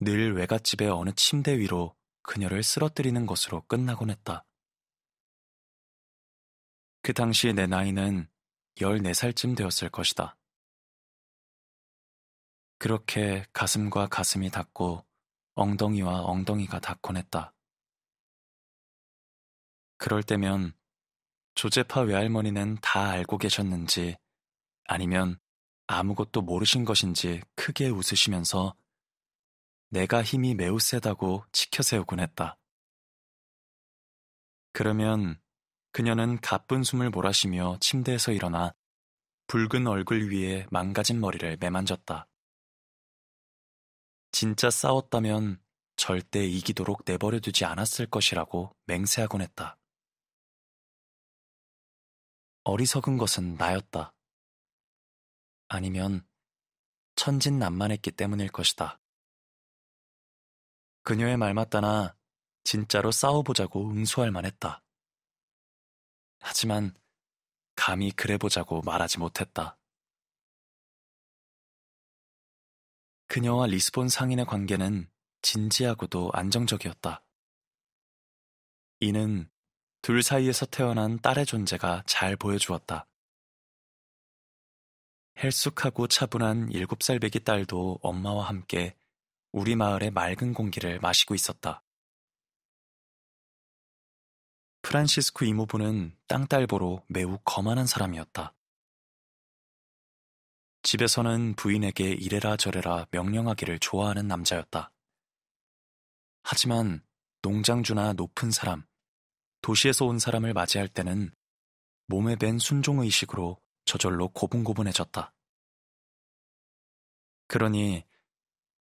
늘 외갓집의 어느 침대 위로 그녀를 쓰러뜨리는 것으로 끝나곤 했다. 그 당시 내 나이는 14살쯤 되었을 것이다. 그렇게 가슴과 가슴이 닿고 엉덩이와 엉덩이가 닿곤 했다. 그럴 때면 조제파 외할머니는 다 알고 계셨는지 아니면 아무것도 모르신 것인지 크게 웃으시면서 내가 힘이 매우 세다고 치켜세우곤 했다. 그러면 그녀는 가쁜 숨을 몰아쉬며 침대에서 일어나 붉은 얼굴 위에 망가진 머리를 매만졌다. 진짜 싸웠다면 절대 이기도록 내버려 두지 않았을 것이라고 맹세하곤 했다. 어리석은 것은 나였다. 아니면 천진난만했기 때문일 것이다. 그녀의 말 맞다나 진짜로 싸워보자고 응수할 만했다. 하지만 감히 그래보자고 말하지 못했다. 그녀와 리스본 상인의 관계는 진지하고도 안정적이었다. 이는 둘 사이에서 태어난 딸의 존재가 잘 보여주었다. 헬쑥하고 차분한 7살 배기 딸도 엄마와 함께 우리 마을의 맑은 공기를 마시고 있었다. 프란시스코 이모부는 땅딸보로 매우 거만한 사람이었다. 집에서는 부인에게 이래라 저래라 명령하기를 좋아하는 남자였다. 하지만 농장주나 높은 사람, 도시에서 온 사람을 맞이할 때는 몸에 밴 순종의식으로 저절로 고분고분해졌다. 그러니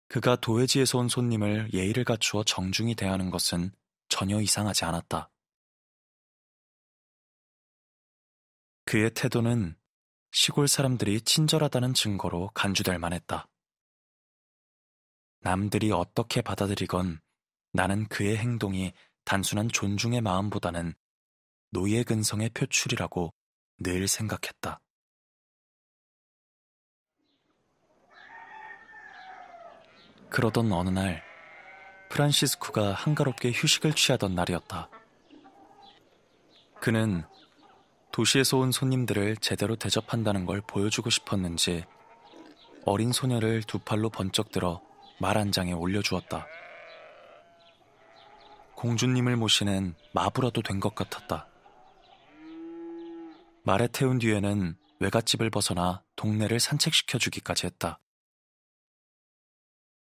그가 도회지에서 온 손님을 예의를 갖추어 정중히 대하는 것은 전혀 이상하지 않았다. 그의 태도는 시골 사람들이 친절하다는 증거로 간주될 만했다. 남들이 어떻게 받아들이건 나는 그의 행동이 단순한 존중의 마음보다는 노예 근성의 표출이라고 늘 생각했다. 그러던 어느 날, 프란시스코가 한가롭게 휴식을 취하던 날이었다. 그는 도시에서 온 손님들을 제대로 대접한다는 걸 보여주고 싶었는지 어린 소녀를 두 팔로 번쩍 들어 말 한 장에 올려주었다. 공주님을 모시는 마부라도 된 것 같았다. 말에 태운 뒤에는 외갓집을 벗어나 동네를 산책시켜주기까지 했다.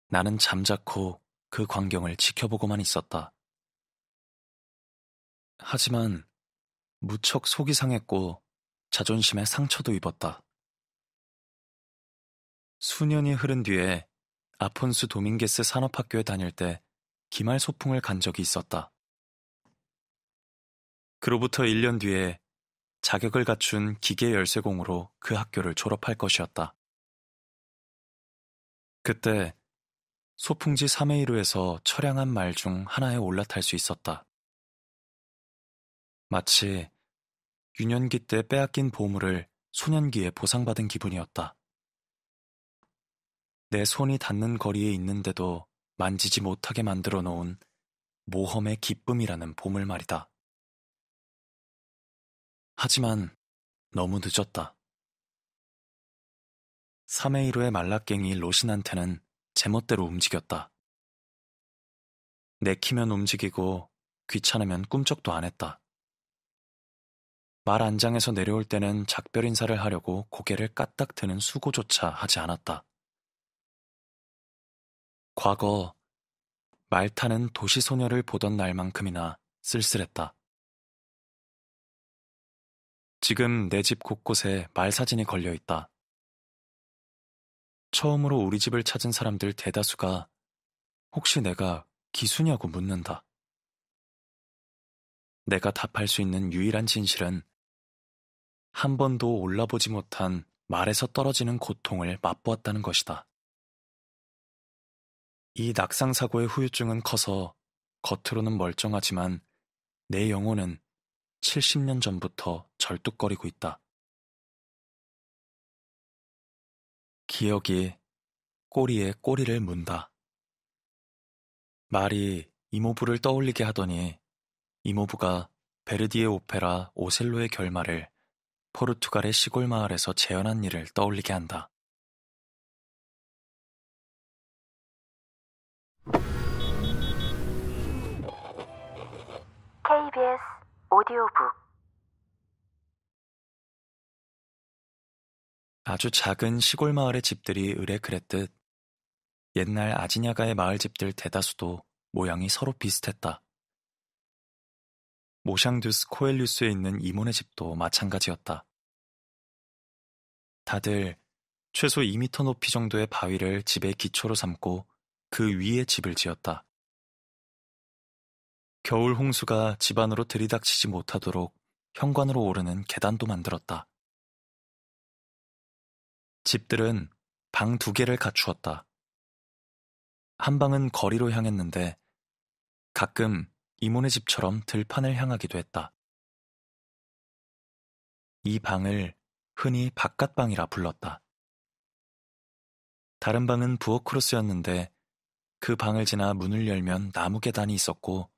나는 잠자코 그 광경을 지켜보고만 있었다. 하지만 무척 속이 상했고 자존심에 상처도 입었다. 수년이 흐른 뒤에 아폰스 도밍게스 산업학교에 다닐 때 기말 소풍을 간 적이 있었다. 그로부터 1년 뒤에 자격을 갖춘 기계 열쇠공으로 그 학교를 졸업할 것이었다. 그때 소풍지 3회이루에서 철량한 말 중 하나에 올라탈 수 있었다. 마치 유년기 때 빼앗긴 보물을 소년기에 보상받은 기분이었다. 내 손이 닿는 거리에 있는데도 만지지 못하게 만들어 놓은 모험의 기쁨이라는 보물 말이다. 하지만 너무 늦었다. 3회 1호의 말라깽이 로신한테는 제멋대로 움직였다. 내키면 움직이고 귀찮으면 꿈쩍도 안 했다. 말 안장에서 내려올 때는 작별 인사를 하려고 고개를 까딱 드는 수고조차 하지 않았다. 과거 말 타는 도시 소녀를 보던 날만큼이나 쓸쓸했다. 지금 내 집 곳곳에 말 사진이 걸려 있다. 처음으로 우리 집을 찾은 사람들 대다수가 혹시 내가 기수냐고 묻는다. 내가 답할 수 있는 유일한 진실은 한 번도 올라보지 못한 말에서 떨어지는 고통을 맛보았다는 것이다. 이 낙상사고의 후유증은 커서 겉으로는 멀쩡하지만 내 영혼은 70년 전부터 절뚝거리고 있다. 기억이 꼬리에 꼬리를 문다. 말이 이모부를 떠올리게 하더니 이모부가 베르디의 오페라 오셀로의 결말을 포르투갈의 시골 마을에서 재현한 일을 떠올리게 한다. KBS 오디오북 아주 작은 시골 마을의 집들이 의뢰 그랬듯 옛날 아지냐가의 마을 집들 대다수도 모양이 서로 비슷했다. 모샹두스 코엘류스에 있는 이모네 집도 마찬가지였다. 다들 최소 2미터 높이 정도의 바위를 집의 기초로 삼고 그 위에 집을 지었다. 겨울 홍수가 집 안으로 들이닥치지 못하도록 현관으로 오르는 계단도 만들었다. 집들은 방 두 개를 갖추었다. 한 방은 거리로 향했는데 가끔 이모네 집처럼 들판을 향하기도 했다. 이 방을 흔히 바깥방이라 불렀다. 다른 방은 부엌 크로스였는데 그 방을 지나 문을 열면 나무 계단이 있었고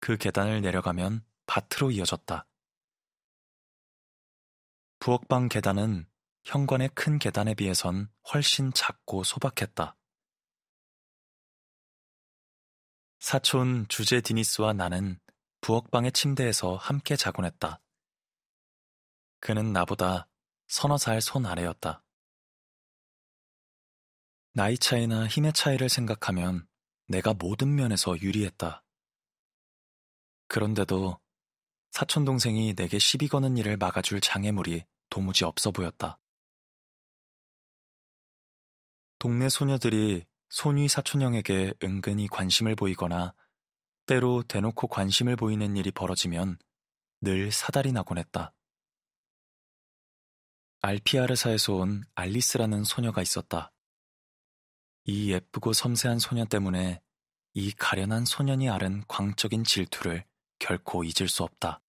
그 계단을 내려가면 밭으로 이어졌다. 부엌방 계단은 현관의 큰 계단에 비해선 훨씬 작고 소박했다. 사촌 주제 디니스와 나는 부엌방의 침대에서 함께 자곤 했다. 그는 나보다 서너 살 손 아래였다. 나이 차이나 힘의 차이를 생각하면 내가 모든 면에서 유리했다. 그런데도 사촌동생이 내게 시비 거는 일을 막아줄 장애물이 도무지 없어 보였다. 동네 소녀들이 손위 사촌형에게 은근히 관심을 보이거나 때로 대놓고 관심을 보이는 일이 벌어지면 늘 사달이 나곤 했다. 알피아르사에서 온 알리스라는 소녀가 있었다. 이 예쁘고 섬세한 소녀 때문에 이 가련한 소년이 아른 광적인 질투를 결코 잊을 수 없다.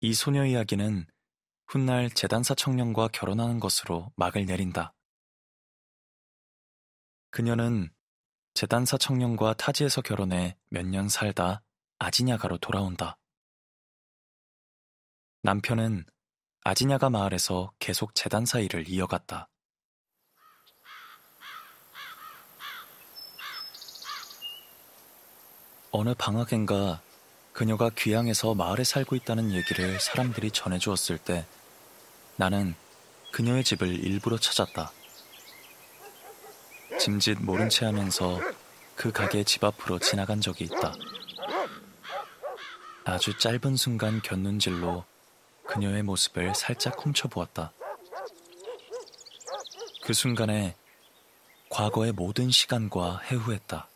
이 소녀 이야기는 훗날 재단사 청년과 결혼하는 것으로 막을 내린다. 그녀는 재단사 청년과 타지에서 결혼해 몇 년 살다 아지냐가로 돌아온다. 남편은 아지냐가 마을에서 계속 재단사 이를 이어갔다. 어느 방학엔가 그녀가 귀향해서 마을에 살고 있다는 얘기를 사람들이 전해주었을 때 나는 그녀의 집을 일부러 찾았다. 짐짓 모른 채 하면서 그 가게 집 앞으로 지나간 적이 있다. 아주 짧은 순간 곁눈질로 그녀의 모습을 살짝 훔쳐보았다. 그 순간에 과거의 모든 시간과 해후했다.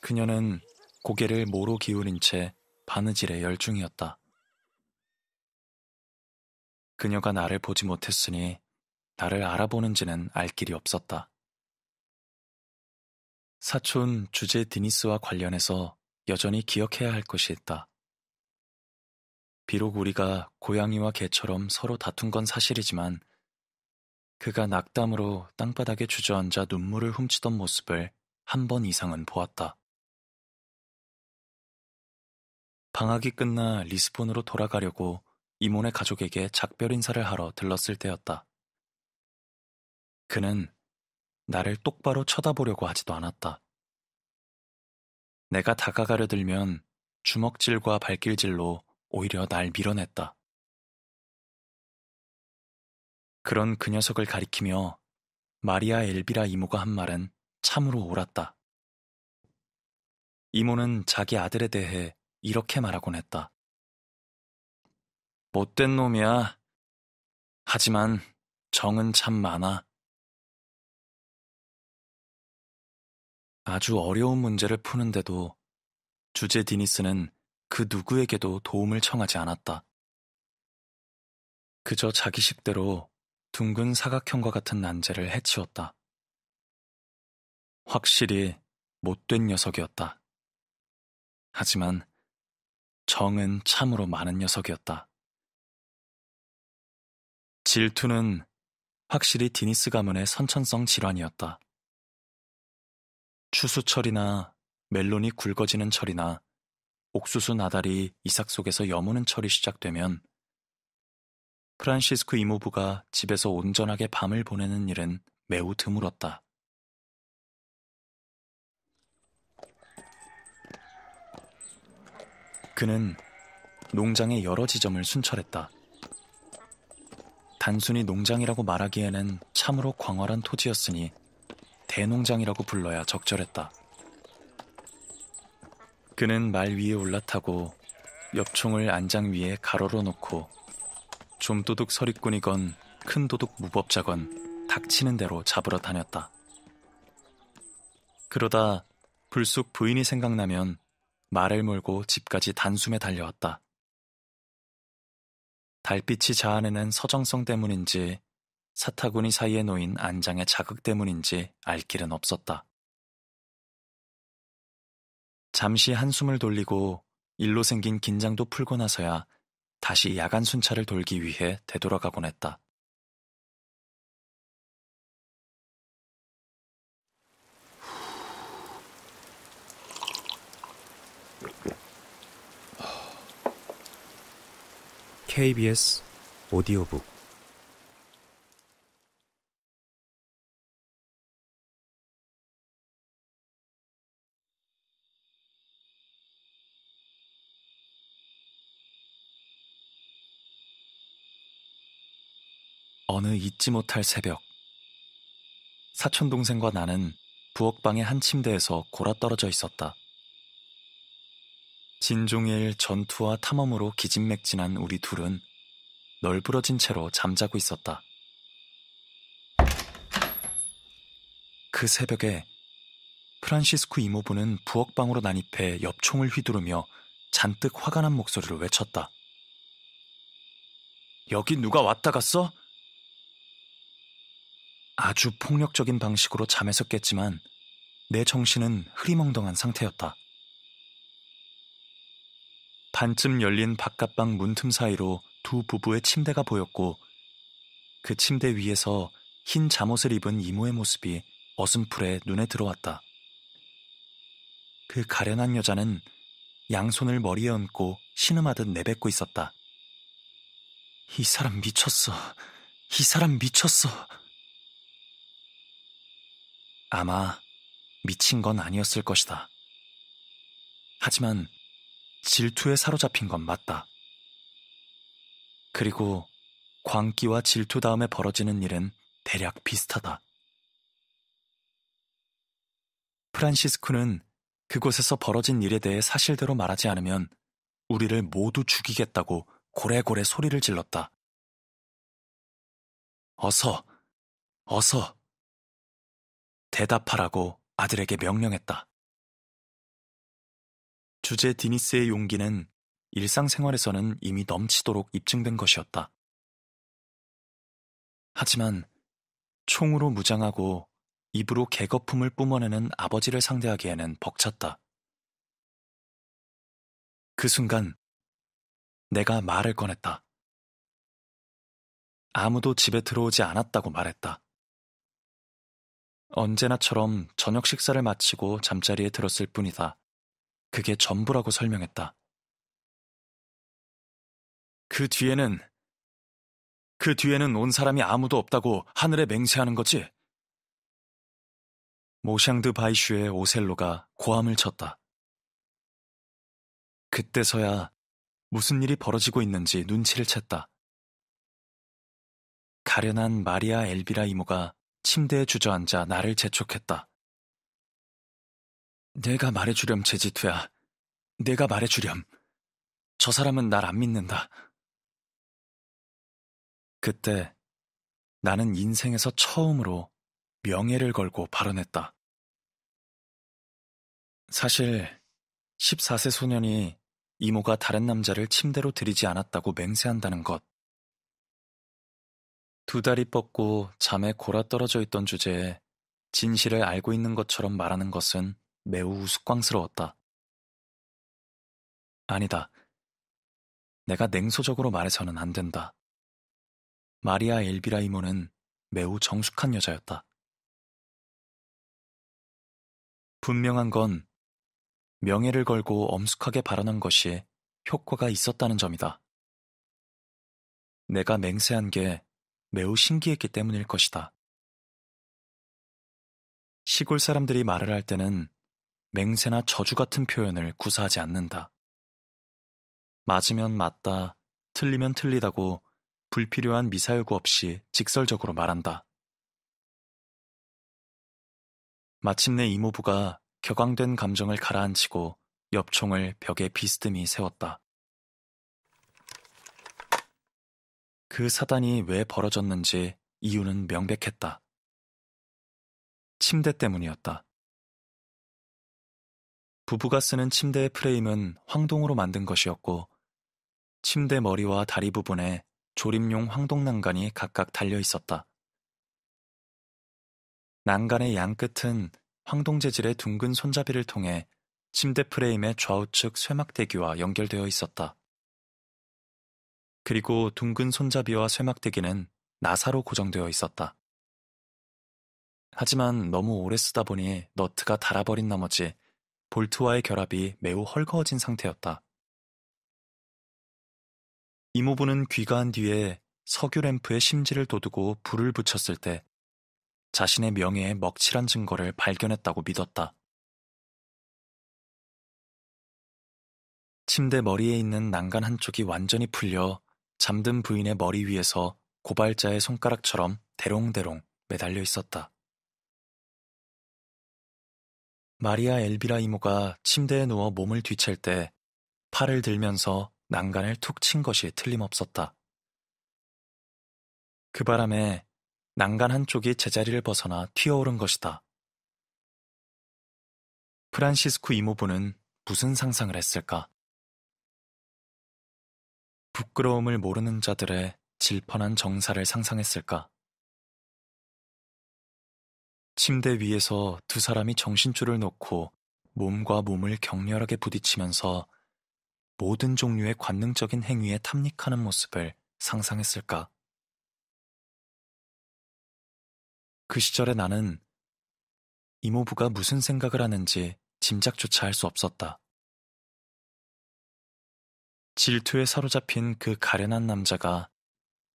그녀는 고개를 모로 기울인 채 바느질에 열중이었다. 그녀가 나를 보지 못했으니 나를 알아보는지는 알 길이 없었다. 사촌 주제 디니스와 관련해서 여전히 기억해야 할 것이 있다. 비록 우리가 고양이와 개처럼 서로 다툰 건 사실이지만 그가 낙담으로 땅바닥에 주저앉아 눈물을 훔치던 모습을 한 번 이상은 보았다. 방학이 끝나 리스본으로 돌아가려고 이모네 가족에게 작별 인사를 하러 들렀을 때였다. 그는 나를 똑바로 쳐다보려고 하지도 않았다. 내가 다가가려 들면 주먹질과 발길질로 오히려 날 밀어냈다. 그런 그 녀석을 가리키며 마리아 엘비라 이모가 한 말은 참으로 옳았다. 이모는 자기 아들에 대해 이렇게 말하곤 했다. 못된 놈이야. 하지만 정은 참 많아. 아주 어려운 문제를 푸는데도 주제 디니스는 그 누구에게도 도움을 청하지 않았다. 그저 자기식대로 둥근 사각형과 같은 난제를 해치웠다. 확실히 못된 녀석이었다. 하지만 정은 참으로 많은 녀석이었다. 질투는 확실히 디니스 가문의 선천성 질환이었다. 추수철이나 멜론이 굵어지는 철이나 옥수수 나달이 이삭 속에서 여무는 철이 시작되면 프란시스코 이모부가 집에서 온전하게 밤을 보내는 일은 매우 드물었다. 그는 농장의 여러 지점을 순찰했다. 단순히 농장이라고 말하기에는 참으로 광활한 토지였으니 대농장이라고 불러야 적절했다. 그는 말 위에 올라타고 엽총을 안장 위에 가로로 놓고 좀도둑 서리꾼이건 큰 도둑 무법자건 닥치는 대로 잡으러 다녔다. 그러다 불쑥 부인이 생각나면 말을 몰고 집까지 단숨에 달려왔다. 달빛이 자아내는 서정성 때문인지 사타구니 사이에 놓인 안장의 자극 때문인지 알 길은 없었다. 잠시 한숨을 돌리고 일로 생긴 긴장도 풀고 나서야 다시 야간 순찰을 돌기 위해 되돌아가곤 했다. KBS 오디오북 어느 잊지 못할 새벽. 사촌 동생과 나는 부엌방의 한 침대에서 골아떨어져 있었다. 진종일 전투와 탐험으로 기진맥진한 우리 둘은 널브러진 채로 잠자고 있었다. 그 새벽에 프란시스코 이모부는 부엌방으로 난입해 엽총을 휘두르며 잔뜩 화가 난 목소리를 외쳤다. 여기 누가 왔다 갔어? 아주 폭력적인 방식으로 잠에서 깼지만 내 정신은 흐리멍덩한 상태였다. 반쯤 열린 바깥방 문틈 사이로 두 부부의 침대가 보였고 그 침대 위에서 흰 잠옷을 입은 이모의 모습이 어슴풀에 눈에 들어왔다. 그 가련한 여자는 양손을 머리에 얹고 신음하듯 내뱉고 있었다. 이 사람 미쳤어. 이 사람 미쳤어. 아마 미친 건 아니었을 것이다. 하지만 질투에 사로잡힌 건 맞다. 그리고 광기와 질투 다음에 벌어지는 일은 대략 비슷하다. 프란시스코는 그곳에서 벌어진 일에 대해 사실대로 말하지 않으면 우리를 모두 죽이겠다고 고래고래 소리를 질렀다. 어서, 어서 대답하라고 아들에게 명령했다. 주제 디니스의 용기는 일상생활에서는 이미 넘치도록 입증된 것이었다. 하지만 총으로 무장하고 입으로 개거품을 뿜어내는 아버지를 상대하기에는 벅찼다. 그 순간 내가 말을 꺼냈다. 아무도 집에 들어오지 않았다고 말했다. 언제나처럼 저녁 식사를 마치고 잠자리에 들었을 뿐이다. 그게 전부라고 설명했다. 그 뒤에는, 그 뒤에는 온 사람이 아무도 없다고 하늘에 맹세하는 거지? 모샹드 바이슈의 오셀로가 고함을 쳤다. 그때서야 무슨 일이 벌어지고 있는지 눈치를 챘다. 가련한 마리아 엘비라 이모가 침대에 주저앉아 나를 재촉했다. 내가 말해주렴, 제지투야. 내가 말해주렴. 저 사람은 날 안 믿는다. 그때 나는 인생에서 처음으로 명예를 걸고 발언했다. 사실 14세 소년이 이모가 다른 남자를 침대로 들이지 않았다고 맹세한다는 것. 두 다리 뻗고 잠에 골아 떨어져 있던 주제에 진실을 알고 있는 것처럼 말하는 것은 매우 우스꽝스러웠다. 아니다. 내가 냉소적으로 말해서는 안 된다. 마리아 엘비라 이모는 매우 정숙한 여자였다. 분명한 건 명예를 걸고 엄숙하게 발언한 것이 효과가 있었다는 점이다. 내가 맹세한 게 매우 신기했기 때문일 것이다. 시골 사람들이 말을 할 때는 맹세나 저주 같은 표현을 구사하지 않는다. 맞으면 맞다, 틀리면 틀리다고 불필요한 미사일구 없이 직설적으로 말한다. 마침내 이모부가 격앙된 감정을 가라앉히고 엽총을 벽에 비스듬히 세웠다. 그 사단이 왜 벌어졌는지 이유는 명백했다. 침대 때문이었다. 부부가 쓰는 침대의 프레임은 황동으로 만든 것이었고, 침대 머리와 다리 부분에 조립용 황동 난간이 각각 달려 있었다. 난간의 양 끝은 황동 재질의 둥근 손잡이를 통해 침대 프레임의 좌우측 쇠막대기와 연결되어 있었다. 그리고 둥근 손잡이와 쇠막대기는 나사로 고정되어 있었다. 하지만 너무 오래 쓰다 보니 너트가 닳아버린 나머지 볼트와의 결합이 매우 헐거워진 상태였다. 이모부는 귀가한 뒤에 석유 램프에 심지를 돋우고 불을 붙였을 때 자신의 명예에 먹칠한 증거를 발견했다고 믿었다. 침대 머리에 있는 난간 한쪽이 완전히 풀려 잠든 부인의 머리 위에서 고발자의 손가락처럼 대롱대롱 매달려 있었다. 마리아 엘비라 이모가 침대에 누워 몸을 뒤챌 때 팔을 들면서 난간을 툭 친 것이 틀림없었다. 그 바람에 난간 한쪽이 제자리를 벗어나 튀어오른 것이다. 프란시스코 이모부는 무슨 상상을 했을까? 부끄러움을 모르는 자들의 질펀한 정사를 상상했을까. 침대 위에서 두 사람이 정신줄을 놓고 몸과 몸을 격렬하게 부딪히면서 모든 종류의 관능적인 행위에 탐닉하는 모습을 상상했을까. 그 시절의 나는 이모부가 무슨 생각을 하는지 짐작조차 할 수 없었다. 질투에 사로잡힌 그 가련한 남자가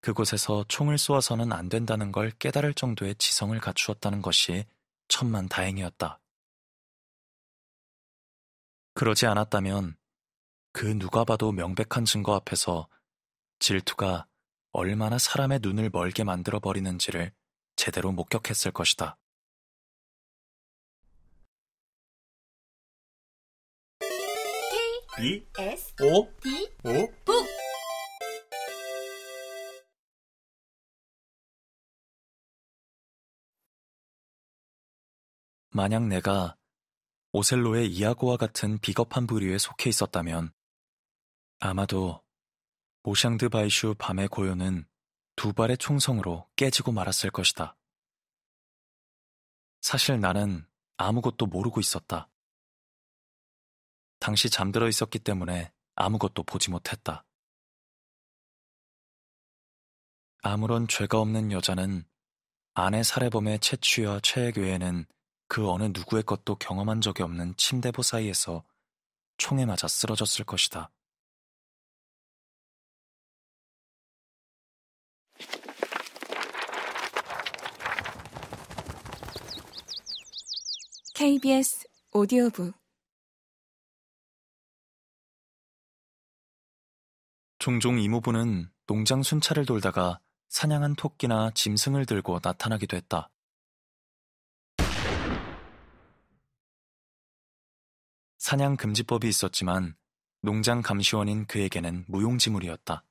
그곳에서 총을 쏘아서는 안 된다는 걸 깨달을 정도의 지성을 갖추었다는 것이 천만 다행이었다. 그러지 않았다면 그 누가 봐도 명백한 증거 앞에서 질투가 얼마나 사람의 눈을 멀게 만들어 버리는지를 제대로 목격했을 것이다. S O D O 북 만약 내가 오셀로의 이아고와 같은 비겁한 부류에 속해 있었다면 아마도 오샹드 바이슈 밤의 고요는 두 발의 총성으로 깨지고 말았을 것이다. 사실 나는 아무것도 모르고 있었다. 당시 잠들어 있었기 때문에 아무것도 보지 못했다. 아무런 죄가 없는 여자는 아내 살해범의 채취와 체액 외에는 그 어느 누구의 것도 경험한 적이 없는 침대보 사이에서 총에 맞아 쓰러졌을 것이다. KBS 오디오북 종종 이모부는 농장 순찰을 돌다가 사냥한 토끼나 짐승을 들고 나타나기도 했다. 사냥 금지법이 있었지만 농장 감시원인 그에게는 무용지물이었다.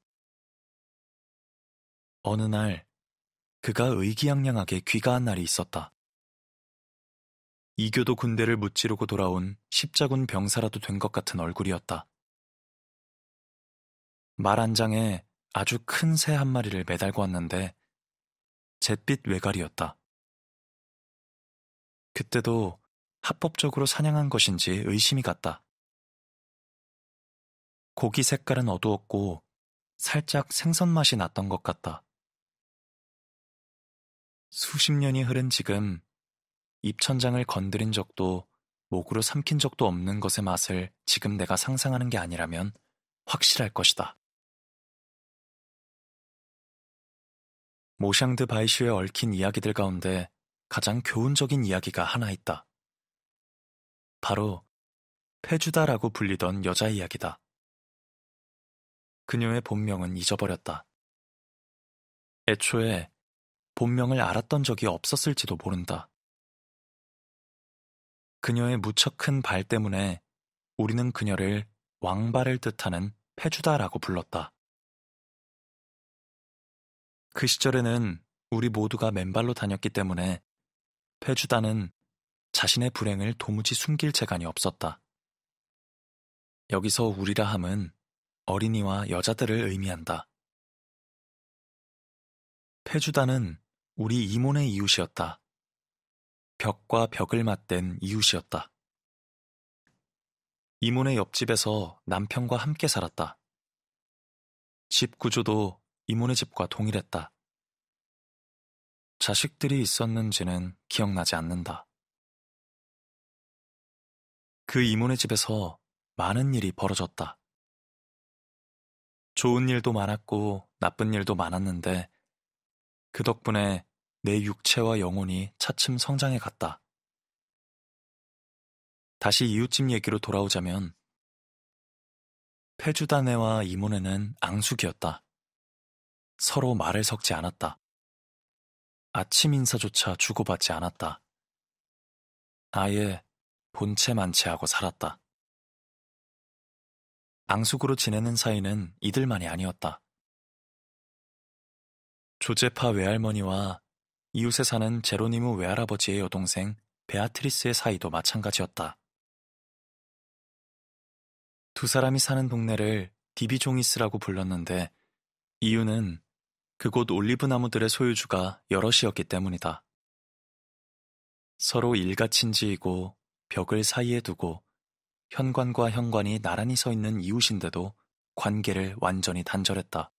어느 날 그가 의기양양하게 귀가한 날이 있었다. 이교도 군대를 무찌르고 돌아온 십자군 병사라도 된 것 같은 얼굴이었다. 말한 장에 아주 큰 새 한 마리를 매달고 왔는데 잿빛 외갈이였다. 그때도 합법적으로 사냥한 것인지 의심이 갔다. 고기 색깔은 어두웠고 살짝 생선 맛이 났던 것 같다. 수십 년이 흐른 지금 입천장을 건드린 적도 목으로 삼킨 적도 없는 것의 맛을 지금 내가 상상하는 게 아니라면 확실할 것이다. 모샹드 바이슈에 얽힌 이야기들 가운데 가장 교훈적인 이야기가 하나 있다. 바로 페주다라고 불리던 여자 이야기다. 그녀의 본명은 잊어버렸다. 애초에 본명을 알았던 적이 없었을지도 모른다. 그녀의 무척 큰 발 때문에 우리는 그녀를 왕발을 뜻하는 페주다라고 불렀다. 그 시절에는 우리 모두가 맨발로 다녔기 때문에 페주다는 자신의 불행을 도무지 숨길 재간이 없었다. 여기서 우리라 함은 어린이와 여자들을 의미한다. 페주다는 우리 이몬의 이웃이었다. 벽과 벽을 맞댄 이웃이었다. 이몬의 옆집에서 남편과 함께 살았다. 집 구조도 이모네 집과 동일했다. 자식들이 있었는지는 기억나지 않는다. 그 이모네 집에서 많은 일이 벌어졌다. 좋은 일도 많았고 나쁜 일도 많았는데 그 덕분에 내 육체와 영혼이 차츰 성장해 갔다. 다시 이웃집 얘기로 돌아오자면 폐주단네와 이모네는 앙숙이었다. 서로 말을 섞지 않았다. 아침 인사조차 주고받지 않았다. 아예 본체 만체하고 살았다. 앙숙으로 지내는 사이는 이들만이 아니었다. 조제파 외할머니와 이웃에 사는 제로니무 외할아버지의 여동생 베아트리스의 사이도 마찬가지였다. 두 사람이 사는 동네를 디비종이스라고 불렀는데 이유는 그곳 올리브 나무들의 소유주가 여럿이었기 때문이다. 서로 일가친지이고 벽을 사이에 두고 현관과 현관이 나란히 서 있는 이웃인데도 관계를 완전히 단절했다.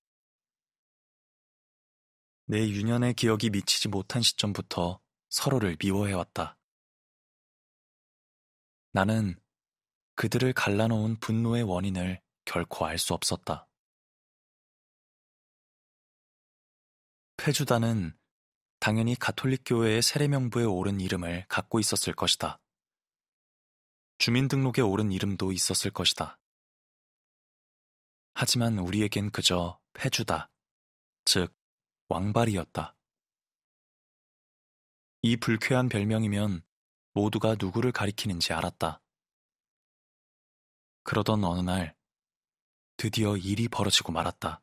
내 유년의 기억이 미치지 못한 시점부터 서로를 미워해왔다. 나는 그들을 갈라놓은 분노의 원인을 결코 알 수 없었다. 페주다는 당연히 가톨릭교회의 세례명부에 오른 이름을 갖고 있었을 것이다. 주민등록에 오른 이름도 있었을 것이다. 하지만 우리에겐 그저 페주다, 즉 왕발이었다. 이 불쾌한 별명이면 모두가 누구를 가리키는지 알았다. 그러던 어느 날 드디어 일이 벌어지고 말았다.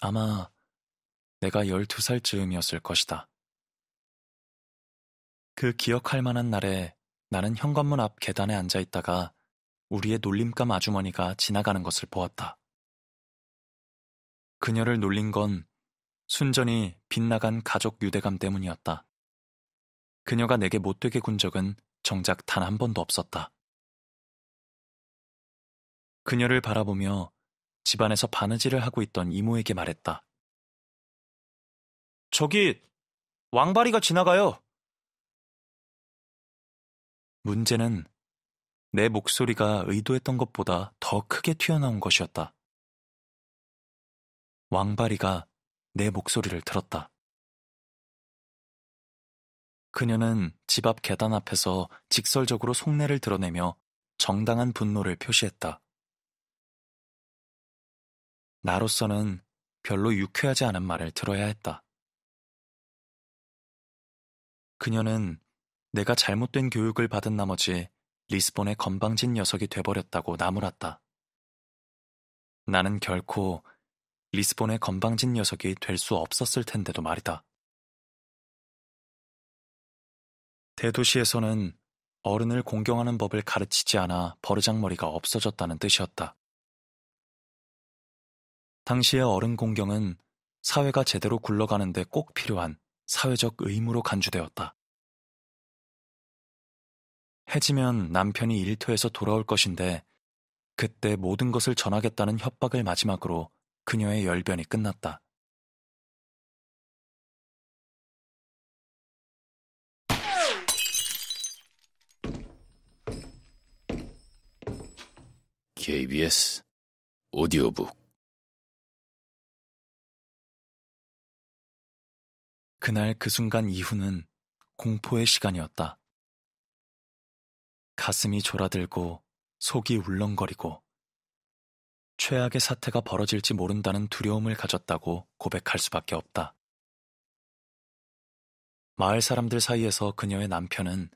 아마 내가 1 2살 즈음이었을 것이다. 그 기억할 만한 날에 나는 현관문 앞 계단에 앉아 있다가 우리의 놀림감 아주머니가 지나가는 것을 보았다. 그녀를 놀린 건 순전히 빗나간 가족 유대감 때문이었다. 그녀가 내게 못되게 군 적은 정작 단 한 번도 없었다. 그녀를 바라보며 집안에서 바느질을 하고 있던 이모에게 말했다. 저기 왕바리가 지나가요. 문제는 내 목소리가 의도했던 것보다 더 크게 튀어나온 것이었다. 왕바리가 내 목소리를 들었다. 그녀는 집 앞 계단 앞에서 직설적으로 속내를 드러내며 정당한 분노를 표시했다. 나로서는 별로 유쾌하지 않은 말을 들어야 했다. 그녀는 내가 잘못된 교육을 받은 나머지 리스본의 건방진 녀석이 돼버렸다고 나무랐다. 나는 결코 리스본의 건방진 녀석이 될 수 없었을 텐데도 말이다. 대도시에서는 어른을 공경하는 법을 가르치지 않아 버르장머리가 없어졌다는 뜻이었다. 당시의 어른 공경은 사회가 제대로 굴러가는데 꼭 필요한 사회적 의무로 간주되었다. 해지면 남편이 일터에서 돌아올 것인데 그때 모든 것을 전하겠다는 협박을 마지막으로 그녀의 열변이 끝났다. KBS 오디오북 그날 그 순간 이후는 공포의 시간이었다. 가슴이 졸아들고 속이 울렁거리고 최악의 사태가 벌어질지 모른다는 두려움을 가졌다고 고백할 수밖에 없다. 마을 사람들 사이에서 그녀의 남편은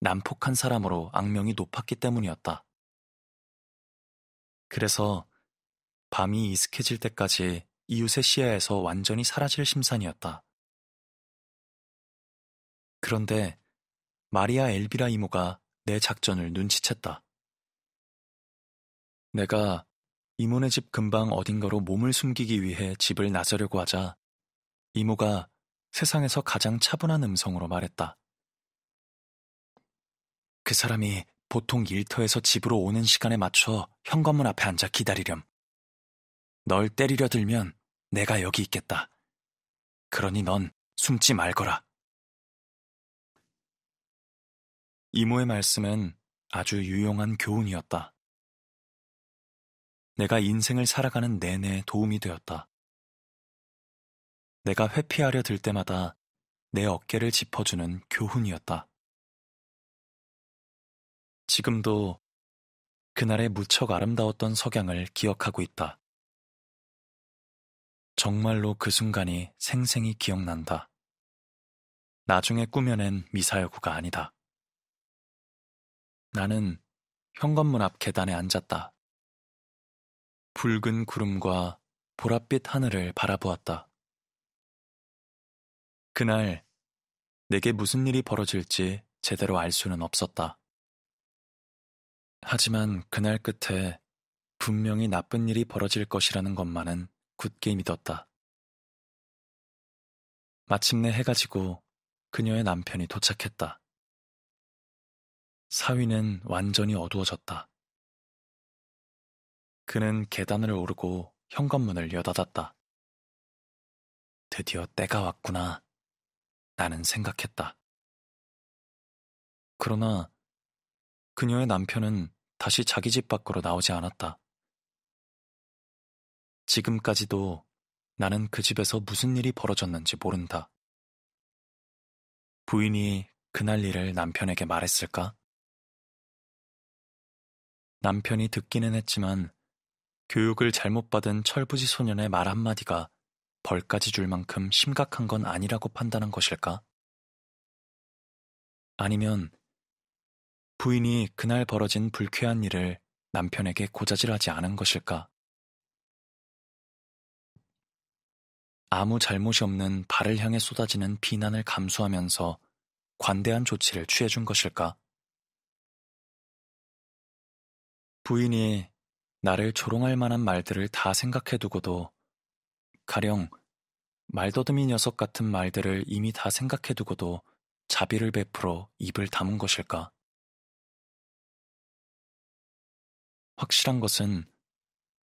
난폭한 사람으로 악명이 높았기 때문이었다. 그래서 밤이 이슥해질 때까지 이웃의 시야에서 완전히 사라질 심산이었다. 그런데 마리아 엘비라 이모가 내 작전을 눈치챘다. 내가 이모네 집 근방 어딘가로 몸을 숨기기 위해 집을 나서려고 하자 이모가 세상에서 가장 차분한 음성으로 말했다. 그 사람이 보통 일터에서 집으로 오는 시간에 맞춰 현관문 앞에 앉아 기다리렴. 널 때리려 들면 내가 여기 있겠다. 그러니 넌 숨지 말거라. 이모의 말씀은 아주 유용한 교훈이었다. 내가 인생을 살아가는 내내 도움이 되었다. 내가 회피하려 들 때마다 내 어깨를 짚어주는 교훈이었다. 지금도 그날의 무척 아름다웠던 석양을 기억하고 있다. 정말로 그 순간이 생생히 기억난다. 나중에 꾸며낸 미사여구가 아니다. 나는 현관문 앞 계단에 앉았다. 붉은 구름과 보랏빛 하늘을 바라보았다. 그날 내게 무슨 일이 벌어질지 제대로 알 수는 없었다. 하지만 그날 끝에 분명히 나쁜 일이 벌어질 것이라는 것만은 굳게 믿었다. 마침내 해가 지고 그녀의 남편이 도착했다. 사위는 완전히 어두워졌다. 그는 계단을 오르고 현관문을 여닫았다. 드디어 때가 왔구나. 나는 생각했다. 그러나 그녀의 남편은 다시 자기 집 밖으로 나오지 않았다. 지금까지도 나는 그 집에서 무슨 일이 벌어졌는지 모른다. 부인이 그날 일을 남편에게 말했을까? 남편이 듣기는 했지만 교육을 잘못 받은 철부지 소년의 말 한마디가 벌까지 줄 만큼 심각한 건 아니라고 판단한 것일까? 아니면 부인이 그날 벌어진 불쾌한 일을 남편에게 고자질하지 않은 것일까? 아무 잘못이 없는 발을 향해 쏟아지는 비난을 감수하면서 관대한 조치를 취해준 것일까? 부인이 나를 조롱할 만한 말들을 다 생각해두고도 가령 말더듬이 녀석 같은 말들을 이미 다 생각해두고도 자비를 베풀어 입을 담은 것일까? 확실한 것은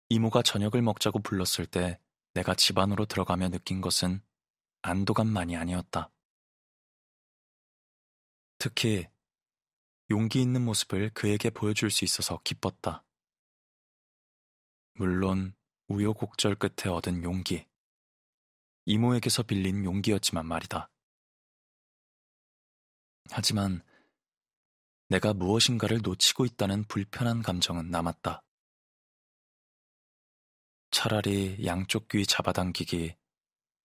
이모가 저녁을 먹자고 불렀을 때 내가 집 안으로 들어가며 느낀 것은 안도감만이 아니었다. 특히 용기 있는 모습을 그에게 보여줄 수 있어서 기뻤다. 물론 우여곡절 끝에 얻은 용기. 이모에게서 빌린 용기였지만 말이다. 하지만 내가 무엇인가를 놓치고 있다는 불편한 감정은 남았다. 차라리 양쪽 귀 잡아당기기,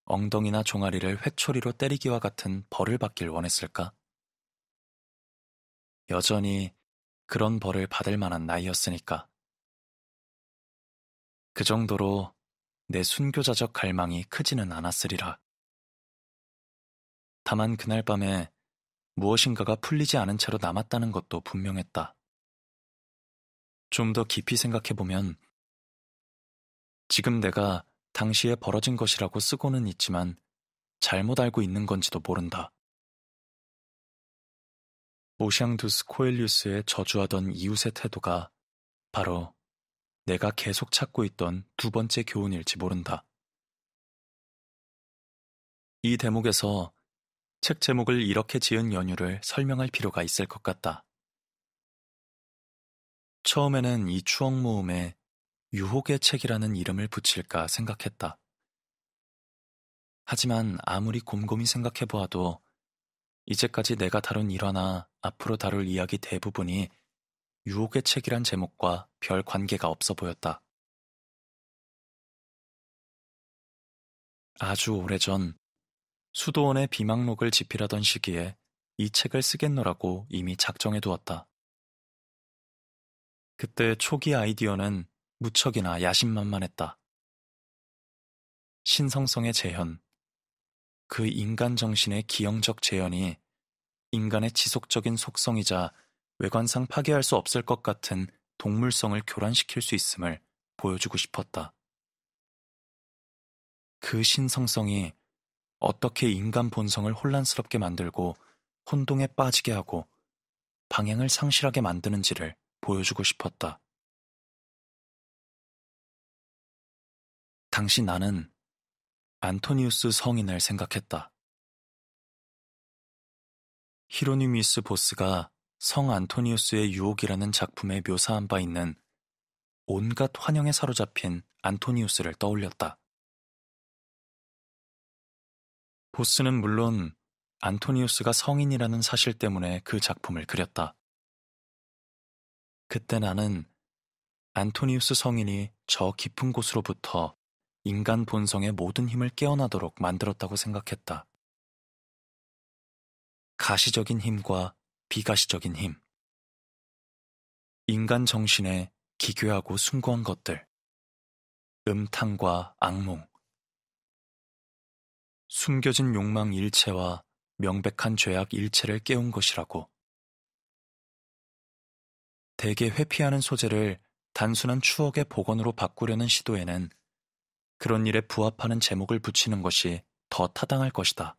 엉덩이나 종아리를 회초리로 때리기와 같은 벌을 받길 원했을까? 여전히 그런 벌을 받을 만한 나이였으니까. 그 정도로 내 순교자적 갈망이 크지는 않았으리라. 다만 그날 밤에 무엇인가가 풀리지 않은 채로 남았다는 것도 분명했다. 좀 더 깊이 생각해보면 지금 내가 당시에 벌어진 것이라고 쓰고는 있지만 잘못 알고 있는 건지도 모른다. 오샹두스 코엘리우스의 저주하던 이웃의 태도가 바로 내가 계속 찾고 있던 두 번째 교훈일지 모른다. 이 대목에서 책 제목을 이렇게 지은 연유를 설명할 필요가 있을 것 같다. 처음에는 이 추억 모음에 유혹의 책이라는 이름을 붙일까 생각했다. 하지만 아무리 곰곰이 생각해보아도 이제까지 내가 다룬 일화나 앞으로 다룰 이야기 대부분이 유혹의 책이란 제목과 별 관계가 없어 보였다. 아주 오래전 수도원의 비망록을 집필하던 시기에 이 책을 쓰겠노라고 이미 작정해 두었다. 그때 초기 아이디어는 무척이나 야심만만했다. 신성성의 재현, 그 인간 정신의 기형적 재현이 인간의 지속적인 속성이자 외관상 파괴할 수 없을 것 같은 동물성을 교란시킬 수 있음을 보여주고 싶었다. 그 신성성이 어떻게 인간 본성을 혼란스럽게 만들고 혼동에 빠지게 하고 방향을 상실하게 만드는지를 보여주고 싶었다. 당시 나는 안토니우스 성인을 생각했다. 히로니미스 보스가 성 안토니우스의 유혹이라는 작품에 묘사한 바 있는 온갖 환영에 사로잡힌 안토니우스를 떠올렸다. 보스는 물론 안토니우스가 성인이라는 사실 때문에 그 작품을 그렸다. 그때 나는 안토니우스 성인이 저 깊은 곳으로부터 인간 본성의 모든 힘을 깨어나도록 만들었다고 생각했다. 가시적인 힘과 비가시적인 힘. 인간 정신에 기괴하고 숭고한 것들. 음탕과 악몽. 숨겨진 욕망 일체와 명백한 죄악 일체를 깨운 것이라고. 대개 회피하는 소재를 단순한 추억의 복원으로 바꾸려는 시도에는 그런 일에 부합하는 제목을 붙이는 것이 더 타당할 것이다.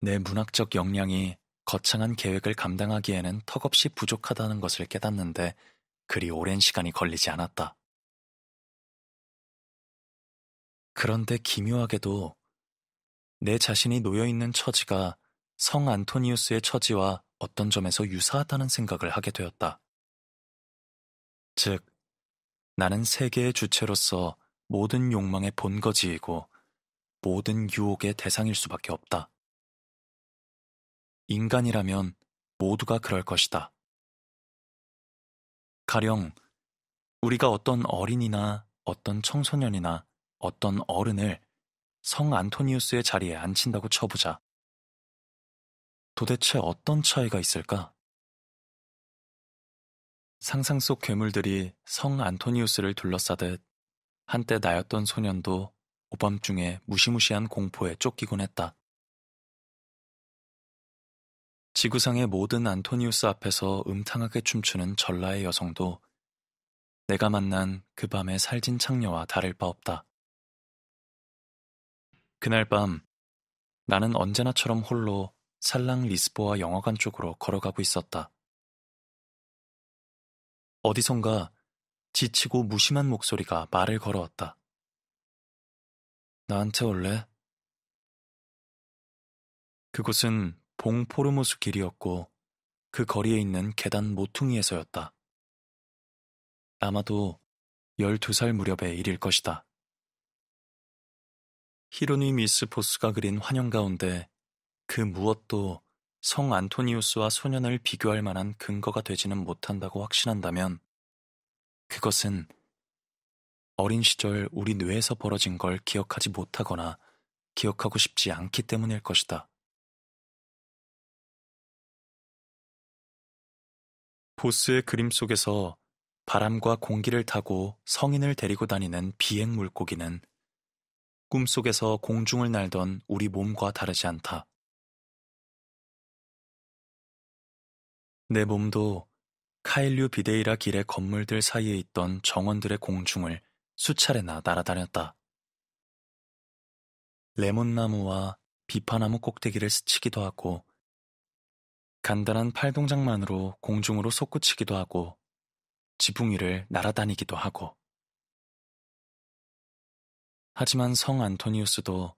내 문학적 역량이 거창한 계획을 감당하기에는 턱없이 부족하다는 것을 깨닫는데 그리 오랜 시간이 걸리지 않았다. 그런데 기묘하게도 내 자신이 놓여있는 처지가 성 안토니우스의 처지와 어떤 점에서 유사하다는 생각을 하게 되었다. 즉, 나는 세계의 주체로서 모든 욕망의 본거지이고 모든 유혹의 대상일 수밖에 없다. 인간이라면 모두가 그럴 것이다. 가령 우리가 어떤 어린이나 어떤 청소년이나 어떤 어른을 성 안토니우스의 자리에 앉힌다고 쳐보자. 도대체 어떤 차이가 있을까? 상상 속 괴물들이 성 안토니우스를 둘러싸듯 한때 나였던 소년도 오밤중에 무시무시한 공포에 쫓기곤 했다. 지구상의 모든 안토니우스 앞에서 음탕하게 춤추는 전라의 여성도 내가 만난 그 밤의 살진 창녀와 다를 바 없다. 그날 밤 나는 언제나처럼 홀로 살랑 리스보아 영화관 쪽으로 걸어가고 있었다. 어디선가 지치고 무심한 목소리가 말을 걸어왔다. 나한테 올래? 그곳은 봉포르모스 길이었고 그 거리에 있는 계단 모퉁이에서였다. 아마도 12살 무렵의 일일 것이다. 히로니 미스 포스가 그린 환영 가운데 그 무엇도 성 안토니우스와 소년을 비교할 만한 근거가 되지는 못한다고 확신한다면 그것은 어린 시절 우리 뇌에서 벌어진 걸 기억하지 못하거나 기억하고 싶지 않기 때문일 것이다. 보스의 그림 속에서 바람과 공기를 타고 성인을 데리고 다니는 비행 물고기는 꿈속에서 공중을 날던 우리 몸과 다르지 않다. 내 몸도 카일류 비데이라 길의 건물들 사이에 있던 정원들의 공중을 수차례나 날아다녔다. 레몬나무와 비파나무 꼭대기를 스치기도 하고 간단한 팔동작만으로 공중으로 솟구치기도 하고 지붕 위를 날아다니기도 하고 하지만 성 안토니우스도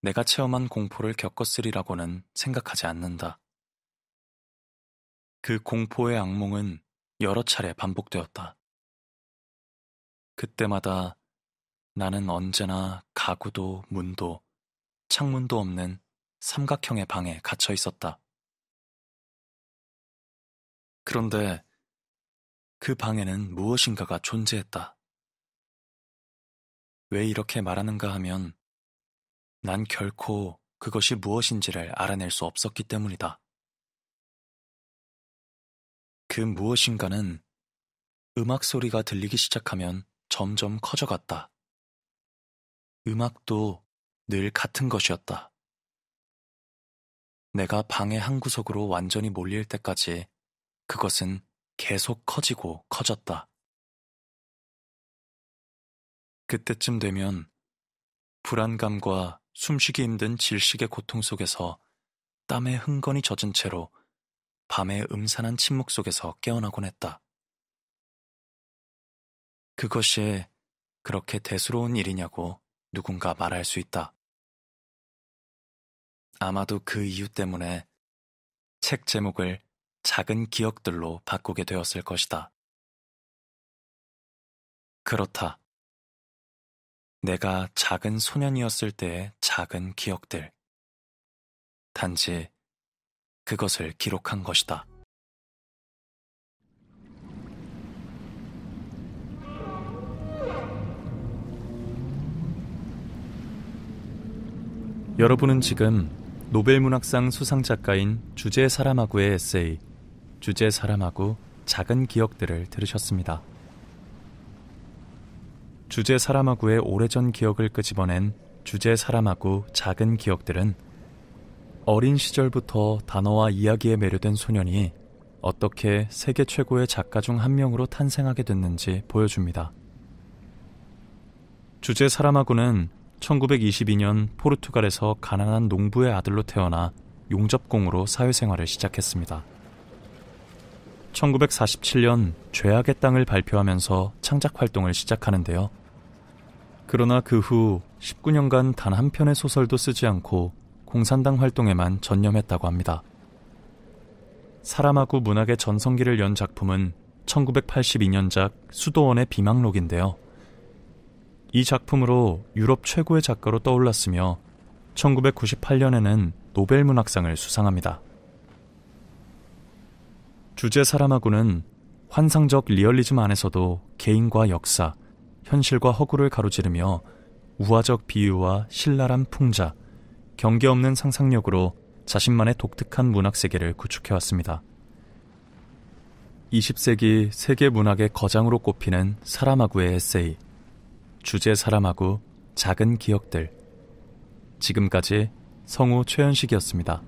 내가 체험한 공포를 겪었으리라고는 생각하지 않는다. 그 공포의 악몽은 여러 차례 반복되었다. 그때마다 나는 언제나 가구도 문도 창문도 없는 삼각형의 방에 갇혀 있었다. 그런데 그 방에는 무엇인가가 존재했다. 왜 이렇게 말하는가 하면 난 결코 그것이 무엇인지를 알아낼 수 없었기 때문이다. 그 무엇인가는 음악 소리가 들리기 시작하면 점점 커져갔다. 음악도 늘 같은 것이었다. 내가 방의 한 구석으로 완전히 몰릴 때까지 그것은 계속 커지고 커졌다. 그때쯤 되면 불안감과 숨쉬기 힘든 질식의 고통 속에서 땀에 흥건히 젖은 채로 밤의 음산한 침묵 속에서 깨어나곤 했다. 그것이 그렇게 대수로운 일이냐고 누군가 말할 수 있다. 아마도 그 이유 때문에 책 제목을 작은 기억들로 바꾸게 되었을 것이다. 그렇다. 내가 작은 소년이었을 때의 작은 기억들. 단지 그것을 기록한 것이다. 여러분은 지금 노벨문학상 수상작가인 주제 사람하고의 에세이 주제 사람하고 작은 기억들을 들으셨습니다. 주제 사람하고의 오래전 기억을 끄집어낸 주제 사람하고 작은 기억들은 어린 시절부터 단어와 이야기에 매료된 소년이 어떻게 세계 최고의 작가 중 한 명으로 탄생하게 됐는지 보여줍니다. 주제 사람하고는 1922년 포르투갈에서 가난한 농부의 아들로 태어나 용접공으로 사회생활을 시작했습니다. 1947년 죄악의 땅을 발표하면서 창작 활동을 시작하는데요. 그러나 그 후 19년간 단 한 편의 소설도 쓰지 않고 공산당 활동에만 전념했다고 합니다. 사람하고 문학의 전성기를 연 작품은 1982년작 수도원의 비망록인데요. 이 작품으로 유럽 최고의 작가로 떠올랐으며 1998년에는 노벨 문학상을 수상합니다. 주제 사람하고는 환상적 리얼리즘 안에서도 개인과 역사, 현실과 허구를 가로지르며 우화적 비유와 신랄한 풍자, 경계 없는 상상력으로 자신만의 독특한 문학 세계를 구축해왔습니다. 20세기 세계 문학의 거장으로 꼽히는 사람하고의 에세이, 주제 사람하고 작은 기억들. 지금까지 성우 최현식이었습니다.